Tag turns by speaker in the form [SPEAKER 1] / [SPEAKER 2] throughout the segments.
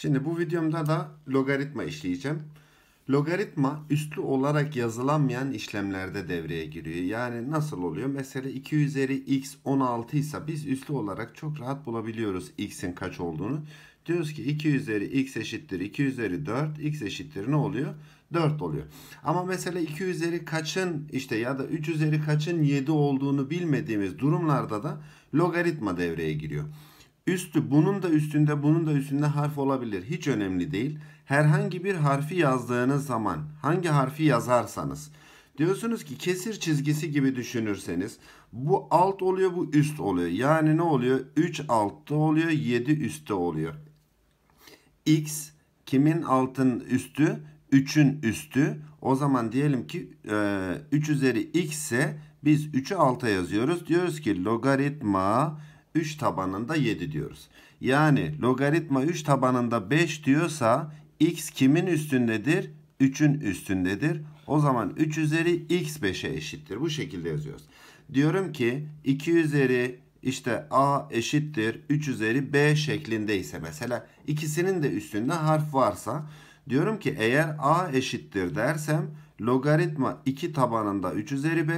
[SPEAKER 1] Şimdi bu videomda da logaritma işleyeceğim. Logaritma üslü olarak yazılamayan işlemlerde devreye giriyor. Yani nasıl oluyor? Mesela 2 üzeri x 16 ise biz üslü olarak çok rahat bulabiliyoruz x'in kaç olduğunu. Diyoruz ki 2 üzeri x eşittir 2 üzeri 4 x eşittir ne oluyor? 4 oluyor. Ama mesela 2 üzeri kaçın işte ya da 3 üzeri kaçın 7 olduğunu bilmediğimiz durumlarda da logaritma devreye giriyor. Üstü bunun da üstünde bunun da üstünde harf olabilir. Hiç önemli değil. Herhangi bir harfi yazdığınız zaman hangi harfi yazarsanız diyorsunuz ki kesir çizgisi gibi düşünürseniz bu alt oluyor bu üst oluyor. Yani ne oluyor? 3 altta oluyor 7 üstte oluyor. X kimin altın üstü? 3'ün üstü. O zaman diyelim ki 3 üzeri x ise biz 3'ü alta yazıyoruz. Diyoruz ki logaritma 3 tabanında 7 diyoruz. Yani logaritma 3 tabanında 5 diyorsa x kimin üstündedir? 3'ün üstündedir. O zaman 3 üzeri x 5'e eşittir. Bu şekilde yazıyoruz. Diyorum ki 2 üzeri işte a eşittir 3 üzeri b şeklindeyse, mesela ikisinin de üstünde harf varsa diyorum ki eğer a eşittir dersem logaritma 2 tabanında 3 üzeri b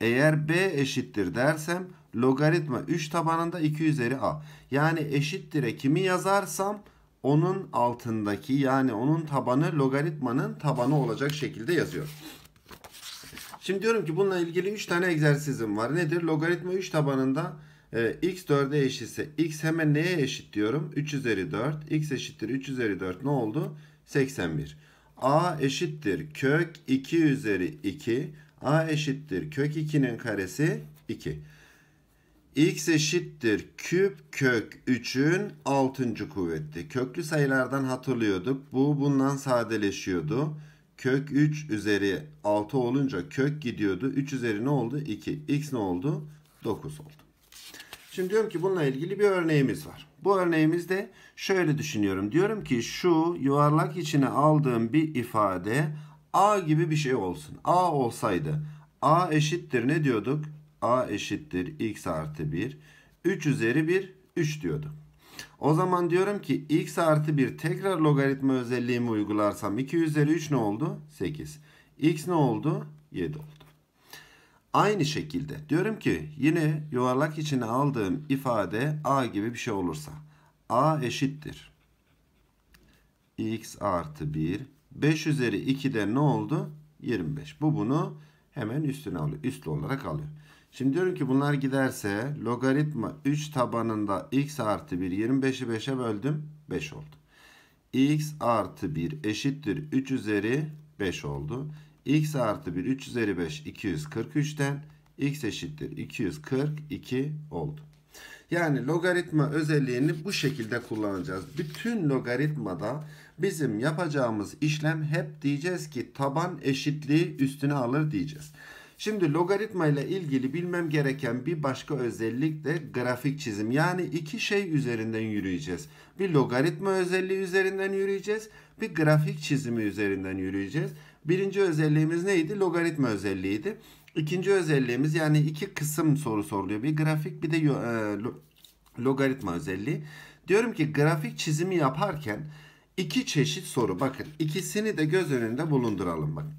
[SPEAKER 1] eğer b eşittir dersem logaritma 3 tabanında 2 üzeri a. Yani eşittir kimi yazarsam onun altındaki yani onun tabanı logaritmanın tabanı olacak şekilde yazıyor. Şimdi diyorum ki bununla ilgili 3 tane egzersizim var. Nedir? Logaritma 3 tabanında e, x 4'e eşitse x hemen neye eşit diyorum? 3 üzeri 4. x eşittir 3 üzeri 4 ne oldu? 81. a eşittir kök 2 üzeri 2. a eşittir kök 2'nin karesi 2 x eşittir küp kök 3'ün 6. kuvveti. Köklü sayılardan hatırlıyorduk. Bu bundan sadeleşiyordu. Kök 3 üzeri 6 olunca kök gidiyordu. 3 üzeri ne oldu? 2. x ne oldu? 9 oldu. Şimdi diyorum ki bununla ilgili bir örneğimiz var. Bu örneğimizde şöyle düşünüyorum. Diyorum ki şu yuvarlak içine aldığım bir ifade a gibi bir şey olsun. a olsaydı a eşittir ne diyorduk? a eşittir x artı 1. 3 üzeri 1 3 diyordu. O zaman diyorum ki x artı 1 tekrar logaritma özelliğimi uygularsam 2 üzeri 3 ne oldu? 8. x ne oldu? 7 oldu. Aynı şekilde diyorum ki yine yuvarlak içine aldığım ifade a gibi bir şey olursa a eşittir. x artı 1 5 üzeri 2'de ne oldu? 25. Bu bunu hemen üstüne alıyor. Üstlü olarak alıyor. Şimdi diyorum ki bunlar giderse logaritma 3 tabanında x artı 1 25'i 5'e böldüm 5 oldu. x artı 1 eşittir 3 üzeri 5 oldu. x artı 1 3 üzeri 5 243'ten x eşittir 242 oldu. Yani logaritma özelliğini bu şekilde kullanacağız. Bütün logaritmada bizim yapacağımız işlem hep diyeceğiz ki taban eşitliği üstüne alır diyeceğiz. Şimdi logaritma ile ilgili bilmem gereken bir başka özellik de grafik çizim. Yani iki şey üzerinden yürüyeceğiz. Bir logaritma özelliği üzerinden yürüyeceğiz. Bir grafik çizimi üzerinden yürüyeceğiz. Birinci özelliğimiz neydi? Logaritma özelliğiydi. İkinci özelliğimiz yani iki kısım soru soruluyor. Bir grafik bir de e, logaritma özelliği. Diyorum ki grafik çizimi yaparken iki çeşit soru. Bakın ikisini de göz önünde bulunduralım. Bakın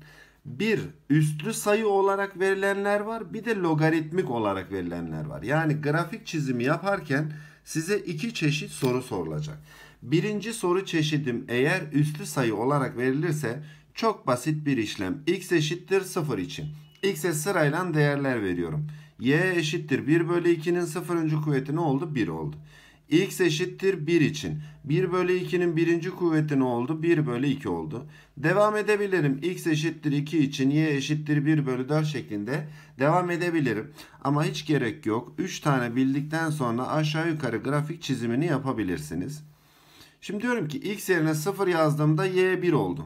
[SPEAKER 1] bir üstlü sayı olarak verilenler var bir de logaritmik olarak verilenler var. Yani grafik çizimi yaparken size iki çeşit soru sorulacak. Birinci soru çeşidim eğer üstlü sayı olarak verilirse çok basit bir işlem. x eşittir 0 için. x'e sırayla değerler veriyorum. y eşittir 1 bölü 2'nin 0. kuvveti ne oldu? 1 oldu x eşittir 1 için. 1 bölü 2'nin birinci kuvveti ne oldu? 1 bölü 2 oldu. Devam edebilirim. x eşittir 2 için y eşittir 1 bölü 4 şeklinde devam edebilirim. Ama hiç gerek yok. 3 tane bildikten sonra aşağı yukarı grafik çizimini yapabilirsiniz. Şimdi diyorum ki x yerine 0 yazdığımda y 1 oldu.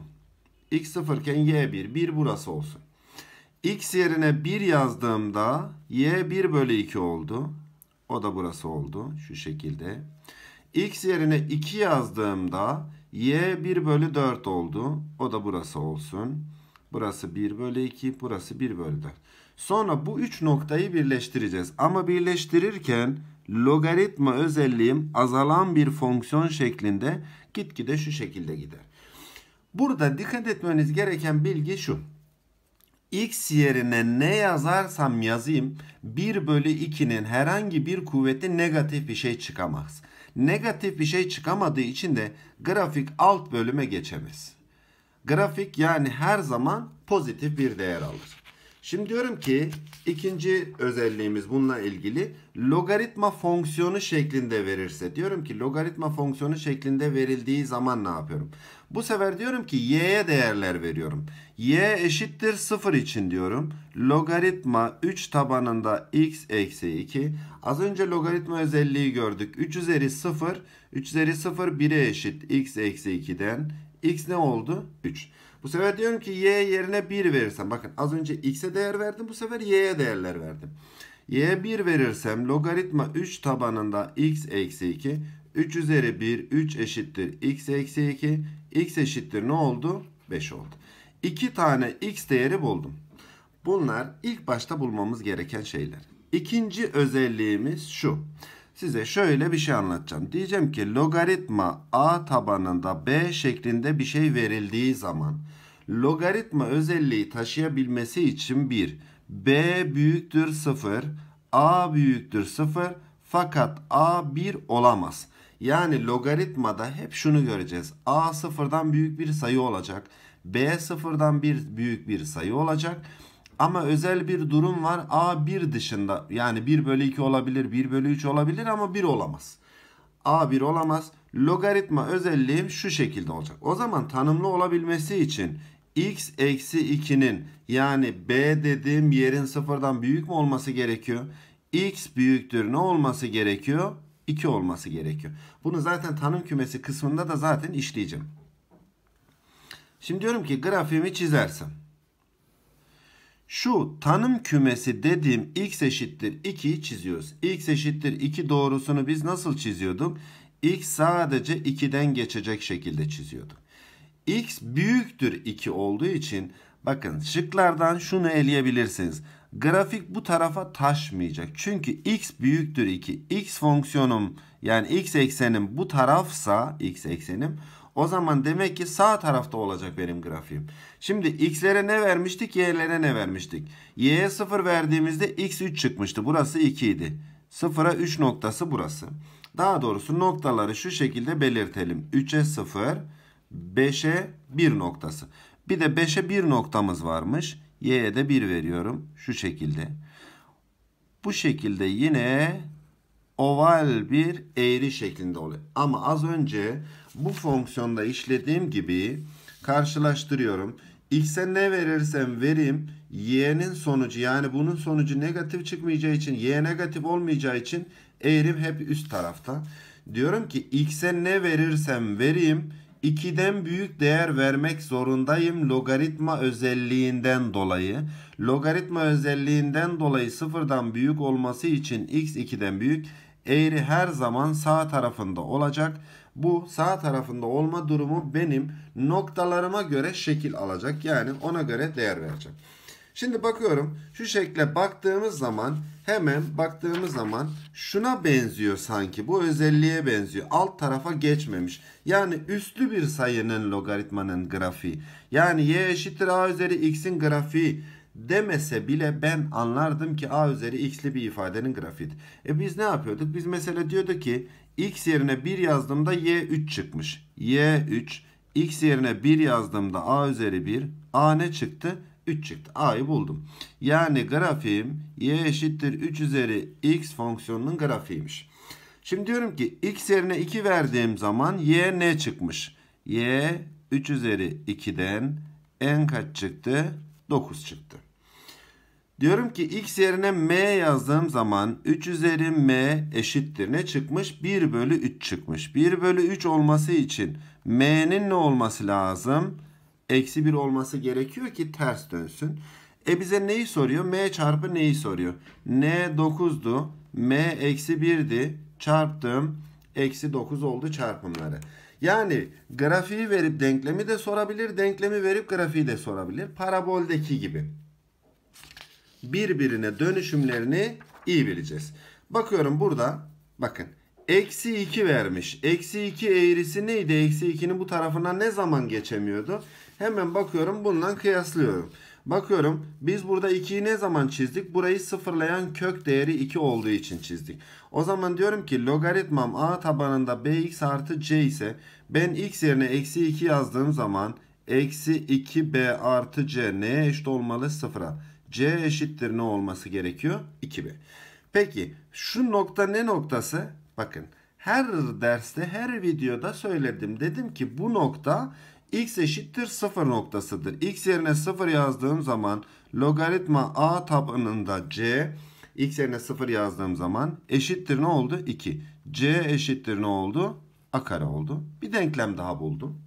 [SPEAKER 1] x 0 iken y 1. 1 burası olsun. x yerine 1 yazdığımda y 1 bölü 2 oldu. O da burası oldu şu şekilde. X yerine 2 yazdığımda y 1 bölü 4 oldu. O da burası olsun. Burası 1 bölü 2, burası 1 bölü 4. Sonra bu 3 noktayı birleştireceğiz. Ama birleştirirken logaritma özelliğim azalan bir fonksiyon şeklinde gitgide şu şekilde gider. Burada dikkat etmeniz gereken bilgi şu x yerine ne yazarsam yazayım 1 bölü 2'nin herhangi bir kuvveti negatif bir şey çıkamaz. Negatif bir şey çıkamadığı için de grafik alt bölüme geçemez. Grafik yani her zaman pozitif bir değer alır. Şimdi diyorum ki ikinci özelliğimiz bununla ilgili logaritma fonksiyonu şeklinde verirse diyorum ki logaritma fonksiyonu şeklinde verildiği zaman ne yapıyorum? Bu sefer diyorum ki y'ye değerler veriyorum. y eşittir 0 için diyorum. Logaritma 3 tabanında x eksi 2. Az önce logaritma özelliği gördük. 3 üzeri 0. 3 üzeri 0 1'e eşit x eksi 2'den. x ne oldu? 3. Bu sefer diyorum ki y yerine 1 verirsem. Bakın az önce x'e değer verdim. Bu sefer y'ye değerler verdim. y'ye 1 verirsem logaritma 3 tabanında x eksi 2. 3 üzeri 1 3 eşittir x eksi 2. x eşittir ne oldu? 5 oldu. 2 tane x değeri buldum. Bunlar ilk başta bulmamız gereken şeyler. İkinci özelliğimiz şu. Size şöyle bir şey anlatacağım. Diyeceğim ki logaritma a tabanında b şeklinde bir şey verildiği zaman Logaritma özelliği taşıyabilmesi için bir B büyüktür 0, A büyüktür 0 fakat A 1 olamaz. Yani logaritmada hep şunu göreceğiz. A sıfırdan büyük bir sayı olacak. B sıfırdan bir büyük bir sayı olacak. Ama özel bir durum var. A 1 dışında yani 1 bölü 2 olabilir, 1 bölü 3 olabilir ama 1 olamaz. A 1 olamaz. Logaritma özelliğim şu şekilde olacak. O zaman tanımlı olabilmesi için x eksi 2'nin yani b dediğim yerin sıfırdan büyük mü olması gerekiyor? x büyüktür ne olması gerekiyor? 2 olması gerekiyor. Bunu zaten tanım kümesi kısmında da zaten işleyeceğim. Şimdi diyorum ki grafiğimi çizersem. Şu tanım kümesi dediğim x eşittir 2'yi çiziyoruz. x eşittir 2 doğrusunu biz nasıl çiziyorduk? x sadece 2'den geçecek şekilde çiziyorduk x büyüktür 2 olduğu için bakın şıklardan şunu eleyebilirsiniz. Grafik bu tarafa taşmayacak. Çünkü x büyüktür 2. x fonksiyonum yani x eksenim bu tarafsa x eksenim o zaman demek ki sağ tarafta olacak benim grafiğim. Şimdi x'lere ne vermiştik? y'lere ne vermiştik? y'ye 0 verdiğimizde x 3 çıkmıştı. Burası 2 idi. 0'a 3 noktası burası. Daha doğrusu noktaları şu şekilde belirtelim. 3'e 0, 5'e 1 noktası. Bir de 5'e 1 noktamız varmış. Y'ye de 1 veriyorum. Şu şekilde. Bu şekilde yine oval bir eğri şeklinde oluyor. Ama az önce bu fonksiyonda işlediğim gibi karşılaştırıyorum. X'e ne verirsem verim y'nin sonucu yani bunun sonucu negatif çıkmayacağı için y negatif olmayacağı için eğrim hep üst tarafta. Diyorum ki x'e ne verirsem vereyim 2'den büyük değer vermek zorundayım logaritma özelliğinden dolayı. Logaritma özelliğinden dolayı sıfırdan büyük olması için x 2'den büyük. Eğri her zaman sağ tarafında olacak. Bu sağ tarafında olma durumu benim noktalarıma göre şekil alacak. Yani ona göre değer verecek. Şimdi bakıyorum şu şekle baktığımız zaman hemen baktığımız zaman şuna benziyor sanki. Bu özelliğe benziyor. Alt tarafa geçmemiş. Yani üstlü bir sayının logaritmanın grafiği. Yani y eşittir a üzeri x'in grafiği demese bile ben anlardım ki a üzeri x'li bir ifadenin grafiğidir. E biz ne yapıyorduk? Biz mesela diyorduk ki x yerine 1 yazdığımda y 3 çıkmış. y 3 x yerine 1 yazdığımda a üzeri 1 a ne çıktı? 3 çıktı. A'yı buldum. Yani grafiğim y eşittir 3 üzeri x fonksiyonunun grafiğiymiş. Şimdi diyorum ki x yerine 2 verdiğim zaman y ne çıkmış? y 3 üzeri 2'den en kaç çıktı? 9 çıktı. Diyorum ki x yerine m yazdığım zaman 3 üzeri m eşittir. Ne çıkmış? 1 bölü 3 çıkmış. 1 bölü 3 olması için m'nin ne olması lazım? Eksi 1 olması gerekiyor ki ters dönsün. E bize neyi soruyor? M çarpı neyi soruyor? N 9'du. M eksi 1'di. Çarptım. Eksi 9 oldu çarpımları. Yani grafiği verip denklemi de sorabilir. Denklemi verip grafiği de sorabilir. Paraboldeki gibi. Birbirine dönüşümlerini iyi bileceğiz. Bakıyorum burada. Bakın. Eksi 2 vermiş. Eksi 2 eğrisi neydi? Eksi 2'nin bu tarafına ne zaman geçemiyordu? Hemen bakıyorum bundan kıyaslıyorum. Bakıyorum biz burada 2'yi ne zaman çizdik? Burayı sıfırlayan kök değeri 2 olduğu için çizdik. O zaman diyorum ki logaritmam a tabanında bx artı c ise ben x yerine eksi 2 yazdığım zaman eksi 2b artı c neye eşit olmalı? Sıfıra. c eşittir ne olması gerekiyor? 2b. Peki şu nokta ne noktası? Bakın her derste her videoda söyledim. Dedim ki bu nokta x eşittir 0 noktasıdır. x yerine 0 yazdığım zaman logaritma a tabanında c x yerine 0 yazdığım zaman eşittir ne oldu? 2. c eşittir ne oldu? a kare oldu. Bir denklem daha buldum.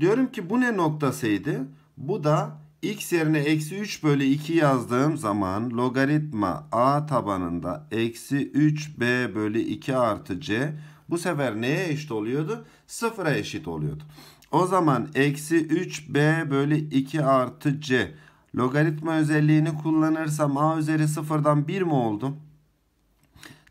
[SPEAKER 1] Diyorum ki bu ne noktasıydı? Bu da x yerine eksi 3 bölü 2 yazdığım zaman logaritma a tabanında eksi 3b bölü 2 artı c bu sefer neye eşit oluyordu? Sıfıra eşit oluyordu. O zaman eksi 3b bölü 2 artı c. Logaritma özelliğini kullanırsam a üzeri sıfırdan 1 mi oldu?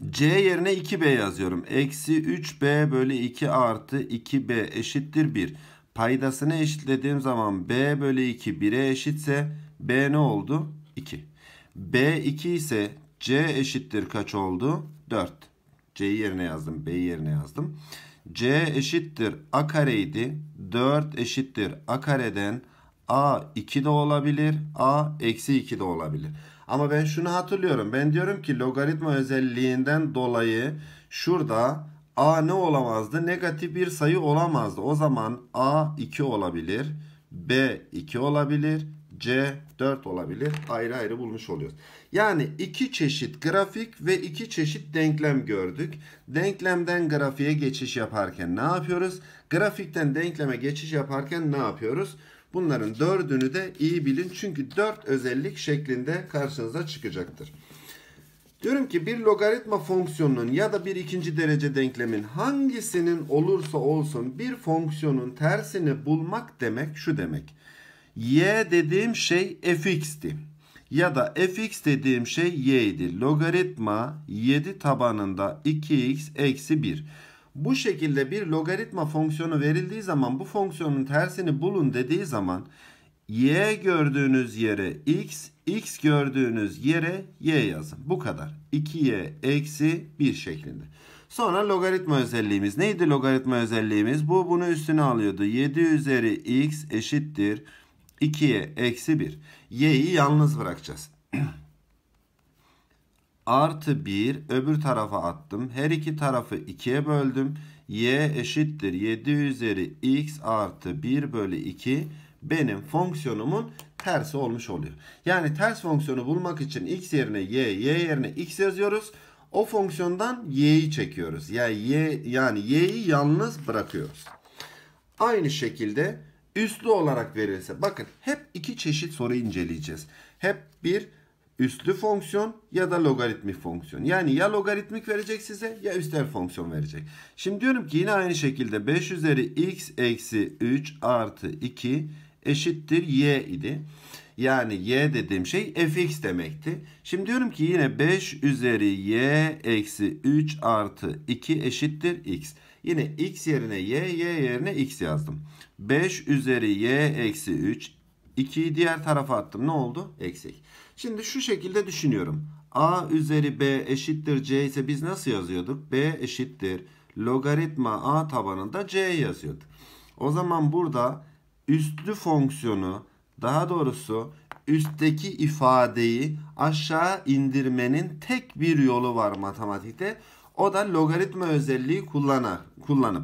[SPEAKER 1] c yerine 2b yazıyorum. Eksi 3b bölü 2 artı 2b eşittir 1. Paydasını eşitlediğim zaman b bölü 2 1'e eşitse b ne oldu? 2. b 2 ise c eşittir kaç oldu? 4. c'yi yerine yazdım b'yi yerine yazdım. C eşittir A kareydi. 4 eşittir A kareden A 2 de olabilir. A eksi 2 de olabilir. Ama ben şunu hatırlıyorum. Ben diyorum ki logaritma özelliğinden dolayı şurada A ne olamazdı? Negatif bir sayı olamazdı. O zaman A 2 olabilir. B 2 olabilir. C 4 olabilir. Ayrı ayrı bulmuş oluyoruz. Yani iki çeşit grafik ve iki çeşit denklem gördük. Denklemden grafiğe geçiş yaparken ne yapıyoruz? Grafikten denkleme geçiş yaparken ne yapıyoruz? Bunların dördünü de iyi bilin. Çünkü dört özellik şeklinde karşınıza çıkacaktır. Diyorum ki bir logaritma fonksiyonunun ya da bir ikinci derece denklemin hangisinin olursa olsun bir fonksiyonun tersini bulmak demek şu demek. Y dediğim şey fx'ti ya da fx dediğim şey y idi. Logaritma 7 tabanında 2x eksi 1. Bu şekilde bir logaritma fonksiyonu verildiği zaman bu fonksiyonun tersini bulun dediği zaman y gördüğünüz yere x, x gördüğünüz yere y yazın. Bu kadar. 2y eksi 1 şeklinde. Sonra logaritma özelliğimiz. Neydi logaritma özelliğimiz? Bu bunu üstüne alıyordu. 7 üzeri x eşittir 2'ye eksi 1. Y'yi yalnız bırakacağız. Artı 1 öbür tarafa attım. Her iki tarafı 2'ye böldüm. Y eşittir 7 üzeri x artı 1 bölü 2 benim fonksiyonumun tersi olmuş oluyor. Yani ters fonksiyonu bulmak için x yerine y, y yerine x yazıyoruz. O fonksiyondan y'yi çekiyoruz. Yani y yani yalnız bırakıyoruz. Aynı şekilde üslü olarak verilse. Bakın hep iki çeşit soru inceleyeceğiz. Hep bir üslü fonksiyon ya da logaritmik fonksiyon. Yani ya logaritmik verecek size ya üstel fonksiyon verecek. Şimdi diyorum ki yine aynı şekilde 5 üzeri x eksi 3 artı 2 eşittir y idi. Yani y dediğim şey fx demekti. Şimdi diyorum ki yine 5 üzeri y eksi 3 artı 2 eşittir x. Yine x yerine y, y yerine x yazdım. 5 üzeri y eksi 3. 2'yi diğer tarafa attım. Ne oldu? Eksik. Şimdi şu şekilde düşünüyorum. a üzeri b eşittir c ise biz nasıl yazıyorduk? b eşittir logaritma a tabanında c yazıyorduk. O zaman burada üstlü fonksiyonu daha doğrusu üstteki ifadeyi aşağı indirmenin tek bir yolu var matematikte. O da logaritma özelliği kullanar, kullanıp.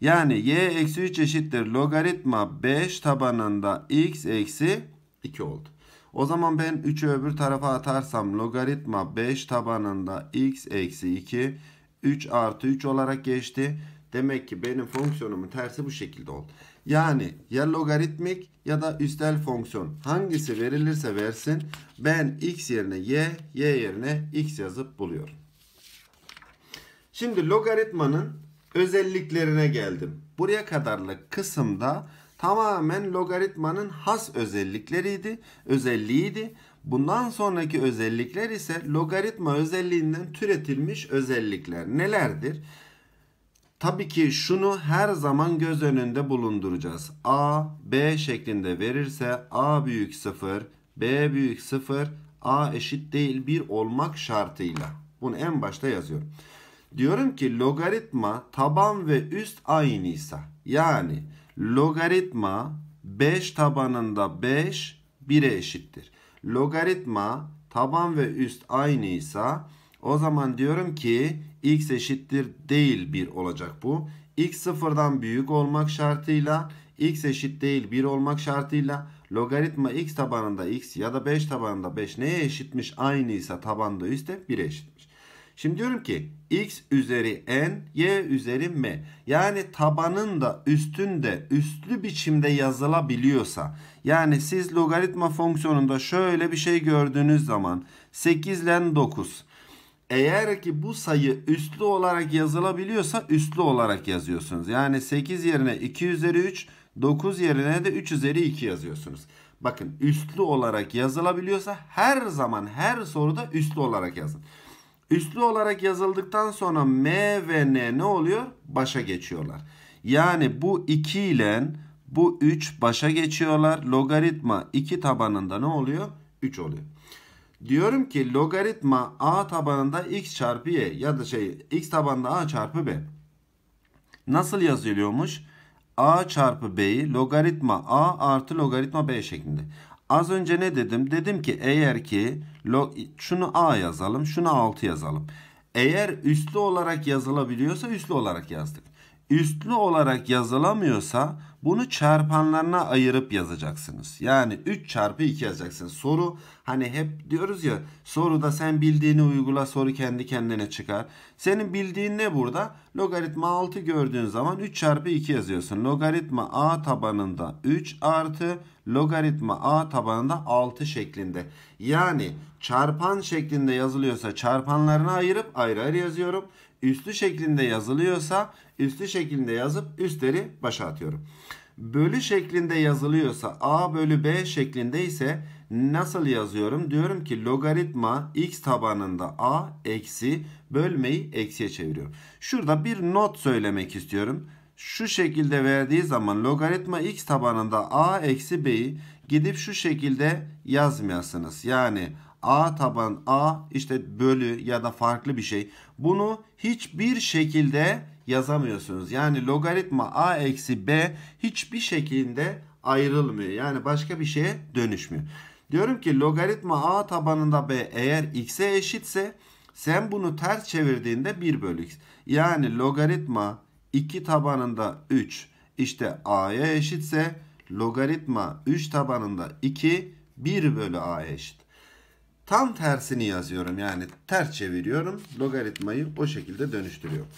[SPEAKER 1] Yani y eksi 3 eşittir logaritma 5 tabanında x eksi 2 oldu. O zaman ben 3'ü öbür tarafa atarsam logaritma 5 tabanında x eksi 2 3 artı 3 olarak geçti. Demek ki benim fonksiyonumun tersi bu şekilde oldu. Yani ya logaritmik ya da üstel fonksiyon hangisi verilirse versin ben x yerine y, y yerine x yazıp buluyorum. Şimdi logaritmanın özelliklerine geldim. Buraya kadarlık kısımda tamamen logaritmanın has özellikleriydi, özelliğiydi. Bundan sonraki özellikler ise logaritma özelliğinden türetilmiş özellikler. Nelerdir? Tabii ki şunu her zaman göz önünde bulunduracağız. A, B şeklinde verirse A büyük 0, B büyük 0, A eşit değil 1 olmak şartıyla. Bunu en başta yazıyorum. Diyorum ki logaritma taban ve üst aynıysa yani logaritma 5 tabanında 5 1'e eşittir. Logaritma taban ve üst aynıysa o zaman diyorum ki x eşittir değil 1 olacak bu. x sıfırdan büyük olmak şartıyla x eşit değil 1 olmak şartıyla logaritma x tabanında x ya da 5 tabanında 5 neye eşitmiş aynıysa tabanda üstte 1'e eşitmiş. Şimdi diyorum ki x üzeri n y üzeri m yani tabanın da üstünde üstlü biçimde yazılabiliyorsa yani siz logaritma fonksiyonunda şöyle bir şey gördüğünüz zaman 8 ile 9 eğer ki bu sayı üslü olarak yazılabiliyorsa üslü olarak yazıyorsunuz. Yani 8 yerine 2 üzeri 3, 9 yerine de 3 üzeri 2 yazıyorsunuz. Bakın üslü olarak yazılabiliyorsa her zaman her soruda üslü olarak yazın. Üslü olarak yazıldıktan sonra M ve N ne oluyor? Başa geçiyorlar. Yani bu 2 ile bu 3 başa geçiyorlar. Logaritma 2 tabanında ne oluyor? 3 oluyor. Diyorum ki logaritma a tabanında x çarpı y ya da şey x tabanında a çarpı b. Nasıl yazılıyormuş? a çarpı b'yi logaritma a artı logaritma b şeklinde. Az önce ne dedim? Dedim ki eğer ki log, şunu a yazalım şunu 6 yazalım. Eğer üslü olarak yazılabiliyorsa üslü olarak yazdık üstlü olarak yazılamıyorsa bunu çarpanlarına ayırıp yazacaksınız. Yani 3 çarpı 2 yazacaksınız. Soru hani hep diyoruz ya soruda sen bildiğini uygula soru kendi kendine çıkar. Senin bildiğin ne burada? Logaritma 6 gördüğün zaman 3 çarpı 2 yazıyorsun. Logaritma a tabanında 3 artı logaritma a tabanında 6 şeklinde. Yani çarpan şeklinde yazılıyorsa çarpanlarına ayırıp ayrı ayrı yazıyorum üstü şeklinde yazılıyorsa üstü şeklinde yazıp üstleri başa atıyorum. Bölü şeklinde yazılıyorsa a bölü b şeklinde ise nasıl yazıyorum? Diyorum ki logaritma x tabanında a eksi bölmeyi eksiye çeviriyorum. Şurada bir not söylemek istiyorum. Şu şekilde verdiği zaman logaritma x tabanında a eksi b'yi gidip şu şekilde yazmayasınız. Yani A taban A işte bölü ya da farklı bir şey. Bunu hiçbir şekilde yazamıyorsunuz. Yani logaritma A eksi B hiçbir şekilde ayrılmıyor. Yani başka bir şeye dönüşmüyor. Diyorum ki logaritma A tabanında B eğer x'e eşitse sen bunu ters çevirdiğinde 1 bölü x. Yani logaritma 2 tabanında 3 işte a'ya eşitse logaritma 3 tabanında 2 1 bölü a'ya eşit. Tam tersini yazıyorum. Yani ters çeviriyorum. Logaritmayı o şekilde dönüştürüyorum.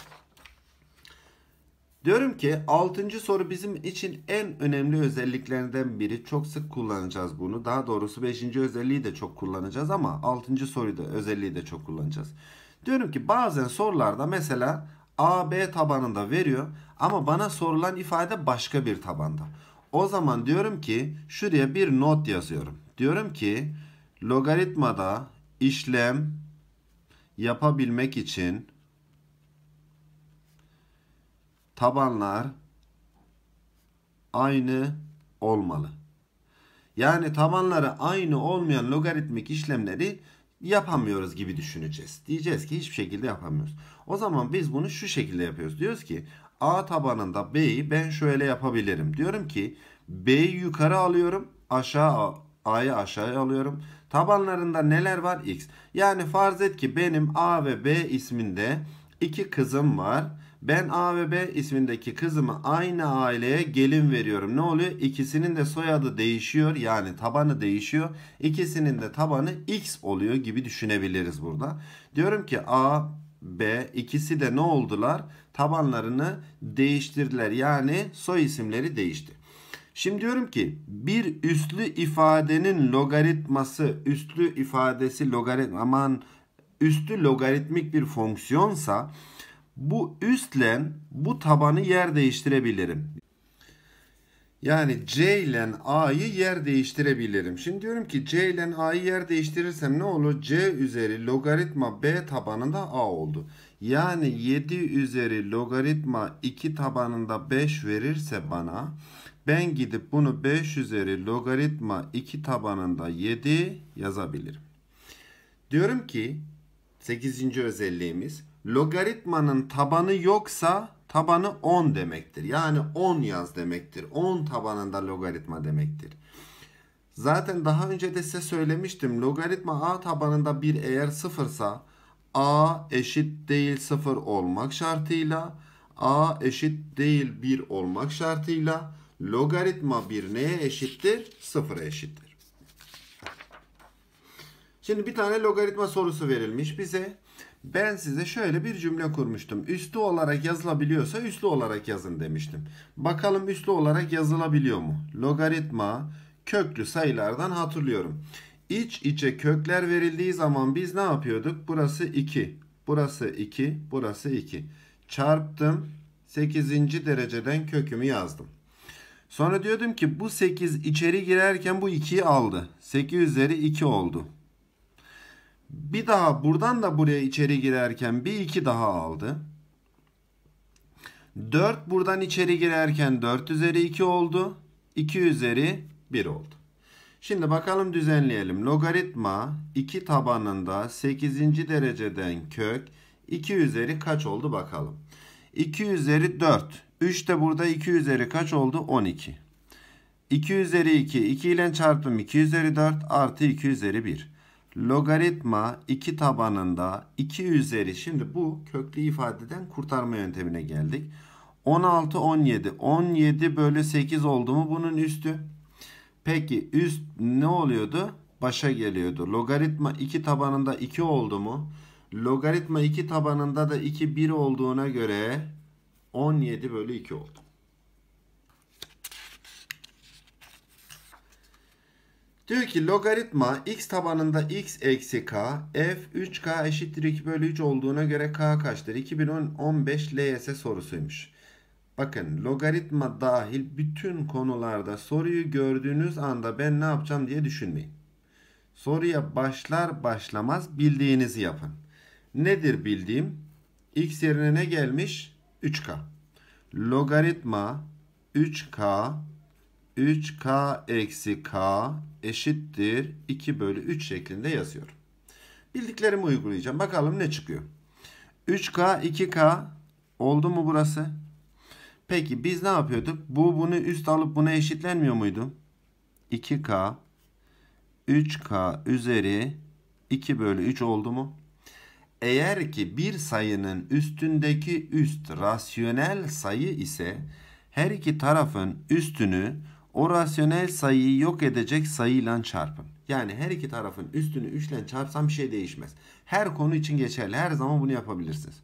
[SPEAKER 1] Diyorum ki 6. soru bizim için en önemli özelliklerinden biri. Çok sık kullanacağız bunu. Daha doğrusu 5. özelliği de çok kullanacağız ama 6. soruyu da özelliği de çok kullanacağız. Diyorum ki bazen sorularda mesela AB tabanında veriyor ama bana sorulan ifade başka bir tabanda. O zaman diyorum ki şuraya bir not yazıyorum. Diyorum ki Logaritmada işlem yapabilmek için tabanlar aynı olmalı. Yani tabanları aynı olmayan logaritmik işlemleri yapamıyoruz gibi düşüneceğiz. Diyeceğiz ki hiçbir şekilde yapamıyoruz. O zaman biz bunu şu şekilde yapıyoruz. Diyoruz ki A tabanında B'yi ben şöyle yapabilirim. Diyorum ki B'yi yukarı alıyorum aşağı A'yı aşağıya alıyorum. Tabanlarında neler var? X. Yani farz et ki benim A ve B isminde iki kızım var. Ben A ve B ismindeki kızımı aynı aileye gelin veriyorum. Ne oluyor? İkisinin de soyadı değişiyor. Yani tabanı değişiyor. İkisinin de tabanı X oluyor gibi düşünebiliriz burada. Diyorum ki A, B ikisi de ne oldular? Tabanlarını değiştirdiler. Yani soy isimleri değişti. Şimdi diyorum ki bir üslü ifadenin logaritması üslü ifadesi logaritm aman üstü logaritmik bir fonksiyonsa bu üstle bu tabanı yer değiştirebilirim. Yani C ile A'yı yer değiştirebilirim. Şimdi diyorum ki C ile A'yı yer değiştirirsem ne olur? C üzeri logaritma B tabanında A oldu. Yani 7 üzeri logaritma 2 tabanında 5 verirse bana ben gidip bunu 5 üzeri logaritma 2 tabanında 7 yazabilirim. Diyorum ki 8. özelliğimiz logaritmanın tabanı yoksa tabanı 10 demektir. Yani 10 yaz demektir. 10 tabanında logaritma demektir. Zaten daha önce de size söylemiştim. Logaritma a tabanında 1 eğer 0 sa a eşit değil 0 olmak şartıyla a eşit değil 1 olmak şartıyla logaritma 1 neye eşittir? 0'a eşittir. Şimdi bir tane logaritma sorusu verilmiş bize. Ben size şöyle bir cümle kurmuştum. Üslü olarak yazılabiliyorsa üslü olarak yazın demiştim. Bakalım üslü olarak yazılabiliyor mu? Logaritma köklü sayılardan hatırlıyorum. İç içe kökler verildiği zaman biz ne yapıyorduk? Burası 2, burası 2, burası 2. Çarptım. 8. dereceden kökümü yazdım. Sonra diyordum ki bu 8 içeri girerken bu 2'yi aldı. 8 üzeri 2 oldu. Bir daha buradan da buraya içeri girerken bir 2 daha aldı. 4 buradan içeri girerken 4 üzeri 2 oldu. 2 üzeri 1 oldu. Şimdi bakalım düzenleyelim. Logaritma 2 tabanında 8. dereceden kök 2 üzeri kaç oldu bakalım. 2 üzeri 4 3 de burada 2 üzeri kaç oldu? 12. 2 üzeri 2. 2 ile çarpım 2 üzeri 4 artı 2 üzeri 1. Logaritma 2 tabanında 2 üzeri. Şimdi bu köklü ifadeden kurtarma yöntemine geldik. 16, 17. 17 bölü 8 oldu mu bunun üstü? Peki üst ne oluyordu? Başa geliyordu. Logaritma 2 tabanında 2 oldu mu? Logaritma 2 tabanında da 2 1 olduğuna göre 17 bölü 2 oldu. Diyor ki logaritma x tabanında x eksi k f 3k eşittir 2 bölü 3 olduğuna göre k kaçtır? 2015 LYS sorusuymuş. Bakın logaritma dahil bütün konularda soruyu gördüğünüz anda ben ne yapacağım diye düşünmeyin. Soruya başlar başlamaz bildiğinizi yapın. Nedir bildiğim? X yerine ne gelmiş? 3K. Logaritma 3K 3K eksi K eşittir 2 bölü 3 şeklinde yazıyorum. Bildiklerimi uygulayacağım. Bakalım ne çıkıyor. 3K 2K oldu mu burası? Peki biz ne yapıyorduk? Bu bunu üst alıp buna eşitlenmiyor muydu? 2K 3K üzeri 2 bölü 3 oldu mu? Eğer ki bir sayının üstündeki üst rasyonel sayı ise her iki tarafın üstünü o rasyonel sayıyı yok edecek sayıyla çarpın. Yani her iki tarafın üstünü 3 ile çarpsam bir şey değişmez. Her konu için geçerli. Her zaman bunu yapabilirsiniz.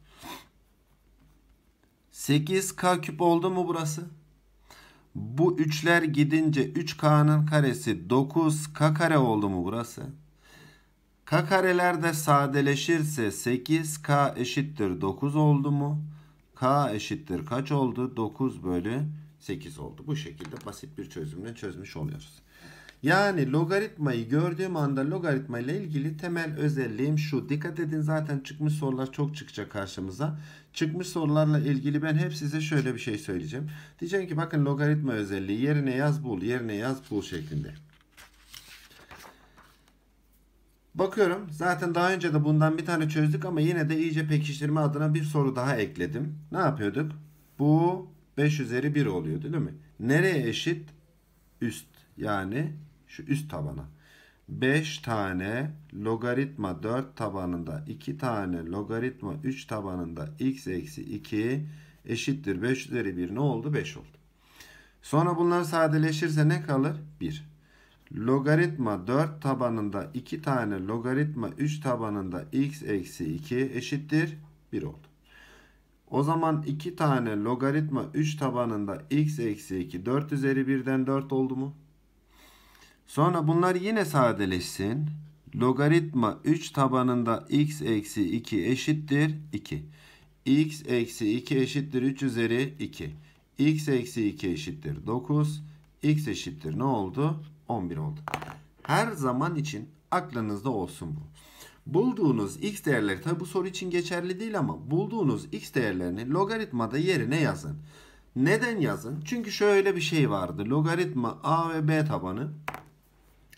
[SPEAKER 1] 8k küp oldu mu burası? Bu 3'ler gidince 3k'nın karesi 9k kare oldu mu burası? K karelerde sadeleşirse 8K eşittir 9 oldu mu? K eşittir kaç oldu? 9 bölü 8 oldu. Bu şekilde basit bir çözümle çözmüş oluyoruz. Yani logaritmayı gördüğüm anda logaritma ile ilgili temel özelliğim şu. Dikkat edin zaten çıkmış sorular çok çıkacak karşımıza. Çıkmış sorularla ilgili ben hep size şöyle bir şey söyleyeceğim. Diyeceğim ki bakın logaritma özelliği yerine yaz bul yerine yaz bul şeklinde. Bakıyorum zaten daha önce de bundan bir tane çözdük ama yine de iyice pekiştirme adına bir soru daha ekledim. Ne yapıyorduk? Bu 5 üzeri 1 oluyor değil mi? Nereye eşit? Üst yani şu üst tabana. 5 tane logaritma 4 tabanında 2 tane logaritma 3 tabanında x eksi 2 eşittir 5 üzeri 1 ne oldu? 5 oldu. Sonra bunlar sadeleşirse ne kalır? 1. Logaritma 4 tabanında 2 tane logaritma 3 tabanında x eksi 2 eşittir 1 oldu. O zaman 2 tane logaritma 3 tabanında x eksi 2 4 üzeri 1'den 4 oldu mu? Sonra bunlar yine sadeleşsin. Logaritma 3 tabanında x eksi 2 eşittir 2. x eksi 2 eşittir 3 üzeri 2. x eksi 2 eşittir 9. x eşittir ne oldu? 11 oldu. Her zaman için aklınızda olsun bu. Bulduğunuz x değerleri tabi bu soru için geçerli değil ama bulduğunuz x değerlerini logaritmada yerine yazın. Neden yazın? Çünkü şöyle bir şey vardı. Logaritma a ve b tabanı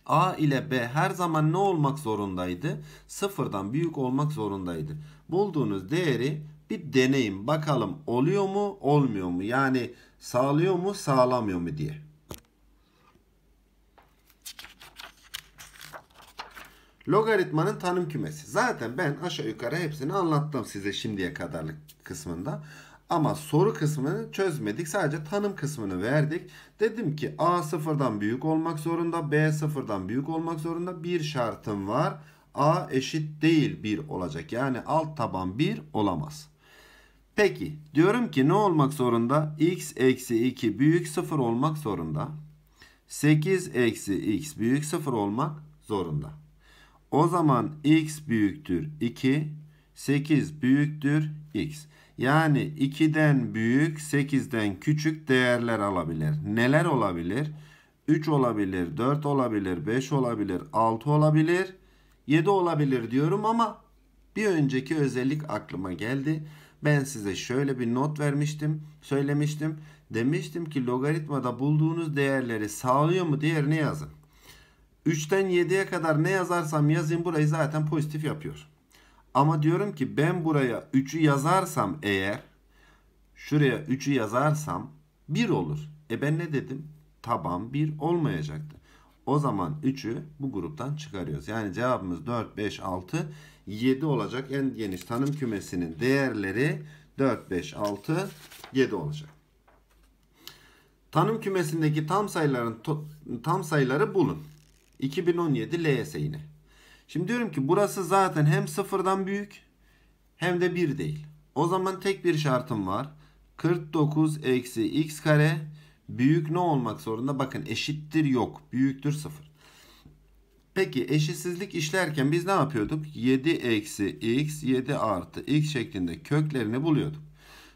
[SPEAKER 1] a ile b her zaman ne olmak zorundaydı? Sıfırdan büyük olmak zorundaydı. Bulduğunuz değeri bir deneyin bakalım oluyor mu olmuyor mu yani sağlıyor mu sağlamıyor mu diye. Logaritmanın tanım kümesi. Zaten ben aşağı yukarı hepsini anlattım size şimdiye kadarlık kısmında. Ama soru kısmını çözmedik. Sadece tanım kısmını verdik. Dedim ki A sıfırdan büyük olmak zorunda. B sıfırdan büyük olmak zorunda. Bir şartım var. A eşit değil 1 olacak. Yani alt taban 1 olamaz. Peki diyorum ki ne olmak zorunda? X eksi 2 büyük 0 olmak zorunda. 8 eksi x büyük 0 olmak zorunda. O zaman x büyüktür 2, 8 büyüktür x. Yani 2'den büyük, 8'den küçük değerler alabilir. Neler olabilir? 3 olabilir, 4 olabilir, 5 olabilir, 6 olabilir, 7 olabilir diyorum ama bir önceki özellik aklıma geldi. Ben size şöyle bir not vermiştim, söylemiştim. Demiştim ki logaritmada bulduğunuz değerleri sağlıyor mu diğerine yazın. 3'ten 7'ye kadar ne yazarsam yazayım burayı zaten pozitif yapıyor. Ama diyorum ki ben buraya 3'ü yazarsam eğer şuraya 3'ü yazarsam 1 olur. E ben ne dedim? Taban 1 olmayacaktı. O zaman 3'ü bu gruptan çıkarıyoruz. Yani cevabımız 4, 5, 6, 7 olacak. En geniş tanım kümesinin değerleri 4, 5, 6, 7 olacak. Tanım kümesindeki tam sayıların tam sayıları bulun. 2017 LS yine. Şimdi diyorum ki burası zaten hem sıfırdan büyük hem de 1 değil. O zaman tek bir şartım var. 49 eksi x kare büyük ne olmak zorunda? Bakın eşittir yok. Büyüktür sıfır. Peki eşitsizlik işlerken biz ne yapıyorduk? 7 eksi x 7 artı x şeklinde köklerini buluyorduk.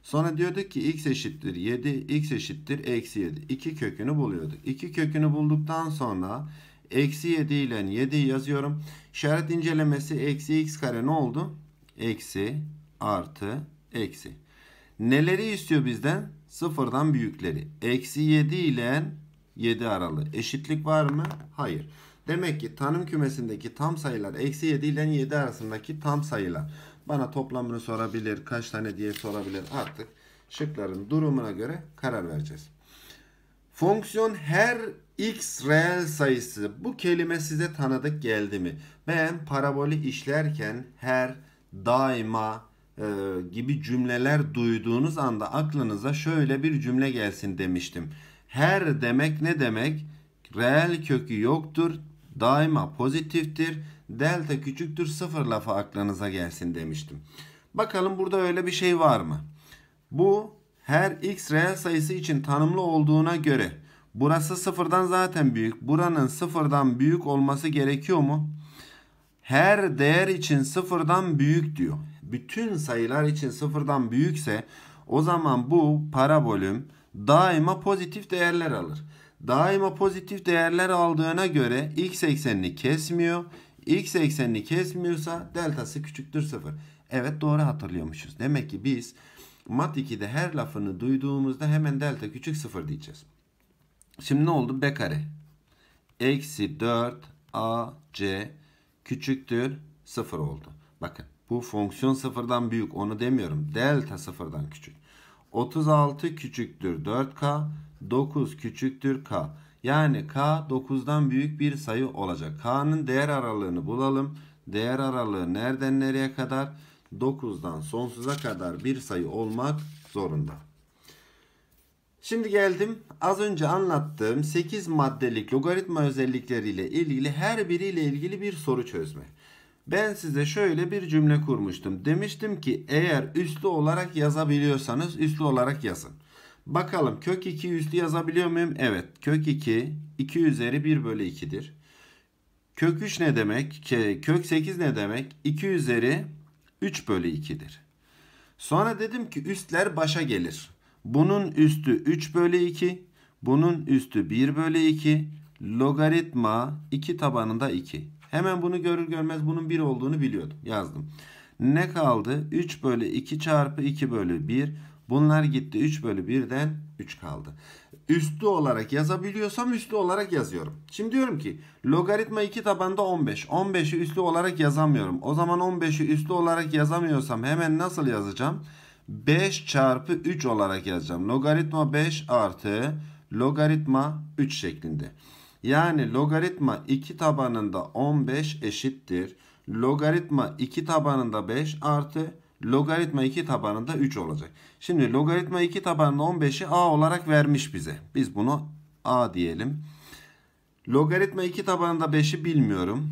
[SPEAKER 1] Sonra diyorduk ki x eşittir 7 x eşittir eksi 7. 2 kökünü buluyorduk. 2 kökünü bulduktan sonra Eksi 7 ile 7 yazıyorum. İşaret incelemesi eksi x kare ne oldu? Eksi artı eksi. Neleri istiyor bizden? Sıfırdan büyükleri. Eksi 7 ile 7 aralığı. Eşitlik var mı? Hayır. Demek ki tanım kümesindeki tam sayılar eksi 7 ile 7 arasındaki tam sayılar. Bana toplamını sorabilir, kaç tane diye sorabilir artık. Şıkların durumuna göre karar vereceğiz. Fonksiyon her X reel sayısı bu kelime size tanıdık geldi mi? Ben parabolü işlerken her daima e, gibi cümleler duyduğunuz anda aklınıza şöyle bir cümle gelsin demiştim. Her demek ne demek? Reel kökü yoktur, daima pozitiftir, delta küçüktür sıfır lafı aklınıza gelsin demiştim. Bakalım burada öyle bir şey var mı? Bu her x reel sayısı için tanımlı olduğuna göre Burası sıfırdan zaten büyük. Buranın sıfırdan büyük olması gerekiyor mu? Her değer için sıfırdan büyük diyor. Bütün sayılar için sıfırdan büyükse o zaman bu parabolüm daima pozitif değerler alır. Daima pozitif değerler aldığına göre x eksenini kesmiyor. X eksenini kesmiyorsa deltası küçüktür sıfır. Evet doğru hatırlıyormuşuz. Demek ki biz mat 2'de her lafını duyduğumuzda hemen delta küçük sıfır diyeceğiz. Şimdi ne oldu? B kare. Eksi 4 AC küçüktür 0 oldu. Bakın bu fonksiyon sıfırdan büyük onu demiyorum. Delta sıfırdan küçük. 36 küçüktür 4K. 9 küçüktür K. Yani K 9'dan büyük bir sayı olacak. K'nın değer aralığını bulalım. Değer aralığı nereden nereye kadar? 9'dan sonsuza kadar bir sayı olmak zorunda. Şimdi geldim az önce anlattığım 8 maddelik logaritma özellikleriyle ilgili her biriyle ilgili bir soru çözme. Ben size şöyle bir cümle kurmuştum. Demiştim ki eğer üslü olarak yazabiliyorsanız üslü olarak yazın. Bakalım kök 2 üslü yazabiliyor muyum? Evet kök 2 2 üzeri 1 bölü 2'dir. Kök 3 ne demek? Kök 8 ne demek? 2 üzeri 3 bölü 2'dir. Sonra dedim ki üstler başa gelir. Bunun üstü 3 bölü 2. Bunun üstü 1 bölü 2. Logaritma 2 tabanında 2. Hemen bunu görür görmez bunun 1 olduğunu biliyordum. Yazdım. Ne kaldı? 3 bölü 2 çarpı 2 bölü 1. Bunlar gitti. 3 bölü 1'den 3 kaldı. Üstü olarak yazabiliyorsam üstü olarak yazıyorum. Şimdi diyorum ki logaritma 2 tabanda 15. 15'i üstü olarak yazamıyorum. O zaman 15'i üstü olarak yazamıyorsam hemen nasıl yazacağım? 5 çarpı 3 olarak yazacağım. Logaritma 5 artı logaritma 3 şeklinde. Yani logaritma 2 tabanında 15 eşittir. Logaritma 2 tabanında 5 artı logaritma 2 tabanında 3 olacak. Şimdi logaritma 2 tabanında 15'i a olarak vermiş bize. Biz bunu a diyelim. Logaritma 2 tabanında 5'i bilmiyorum.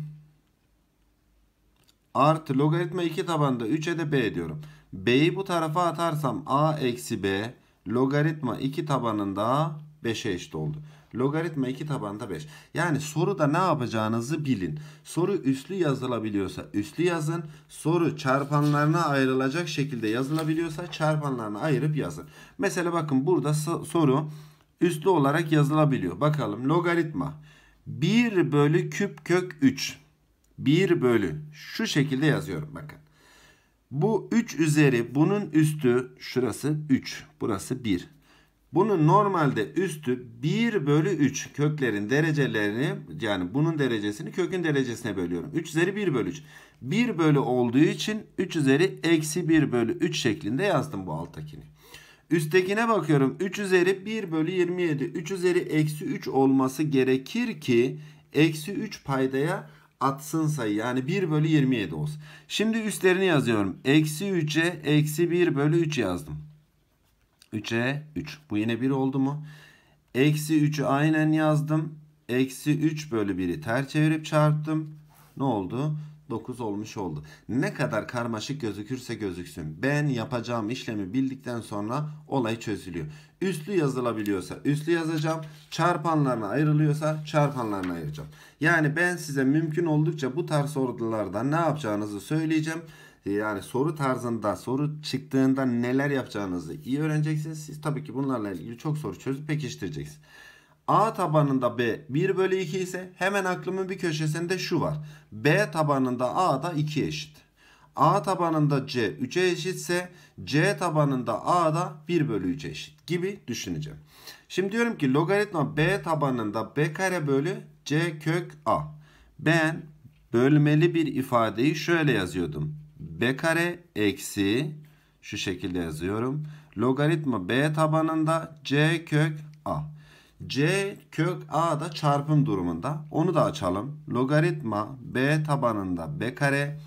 [SPEAKER 1] Artı logaritma 2 tabanında 3'e de b diyorum. B'yi bu tarafa atarsam A eksi B logaritma 2 tabanında 5'e eşit oldu. Logaritma 2 tabanında 5. Yani soruda ne yapacağınızı bilin. Soru üslü yazılabiliyorsa üslü yazın. Soru çarpanlarına ayrılacak şekilde yazılabiliyorsa çarpanlarına ayırıp yazın. Mesela bakın burada soru üslü olarak yazılabiliyor. Bakalım logaritma 1 bölü küp kök 3. 1 bölü şu şekilde yazıyorum bakın. Bu 3 üzeri bunun üstü şurası 3. Burası 1. Bunun normalde üstü 1 bölü 3 köklerin derecelerini yani bunun derecesini kökün derecesine bölüyorum. 3 üzeri 1 bölü 3. 1 bölü olduğu için 3 üzeri eksi 1 bölü 3 şeklinde yazdım bu alttakini. Üsttekine bakıyorum 3 üzeri 1 bölü 27. 3 üzeri eksi 3 olması gerekir ki eksi 3 paydaya atsın sayı. Yani 1 bölü 27 olsun. Şimdi üstlerini yazıyorum. Eksi 3'e eksi 1 bölü 3 yazdım. 3'e 3. Bu yine 1 oldu mu? Eksi 3'ü aynen yazdım. Eksi 3 bölü 1'i ters çevirip çarptım. Ne oldu? 9 olmuş oldu. Ne kadar karmaşık gözükürse gözüksün. Ben yapacağım işlemi bildikten sonra olay çözülüyor. Üslü yazılabiliyorsa üslü yazacağım. Çarpanlarına ayrılıyorsa çarpanlarına ayıracağım. Yani ben size mümkün oldukça bu tarz sorularda ne yapacağınızı söyleyeceğim ee, yani soru tarzında soru çıktığında neler yapacağınızı iyi öğreneceksiniz. Siz tabii ki bunlarla ilgili çok soru çözüp pekiştireceksiniz. A tabanında B 1 bölü 2 ise hemen aklımın bir köşesinde şu var. B tabanında A da 2 eşit. A tabanında C 3'e eşitse C tabanında A da 1 bölü 3'e eşit gibi düşüneceğim. Şimdi diyorum ki logaritma B tabanında B kare bölü C kök A. Ben bölmeli bir ifadeyi şöyle yazıyordum. B kare eksi şu şekilde yazıyorum. Logaritma B tabanında C kök A. C kök A da çarpım durumunda. Onu da açalım. Logaritma B tabanında B kare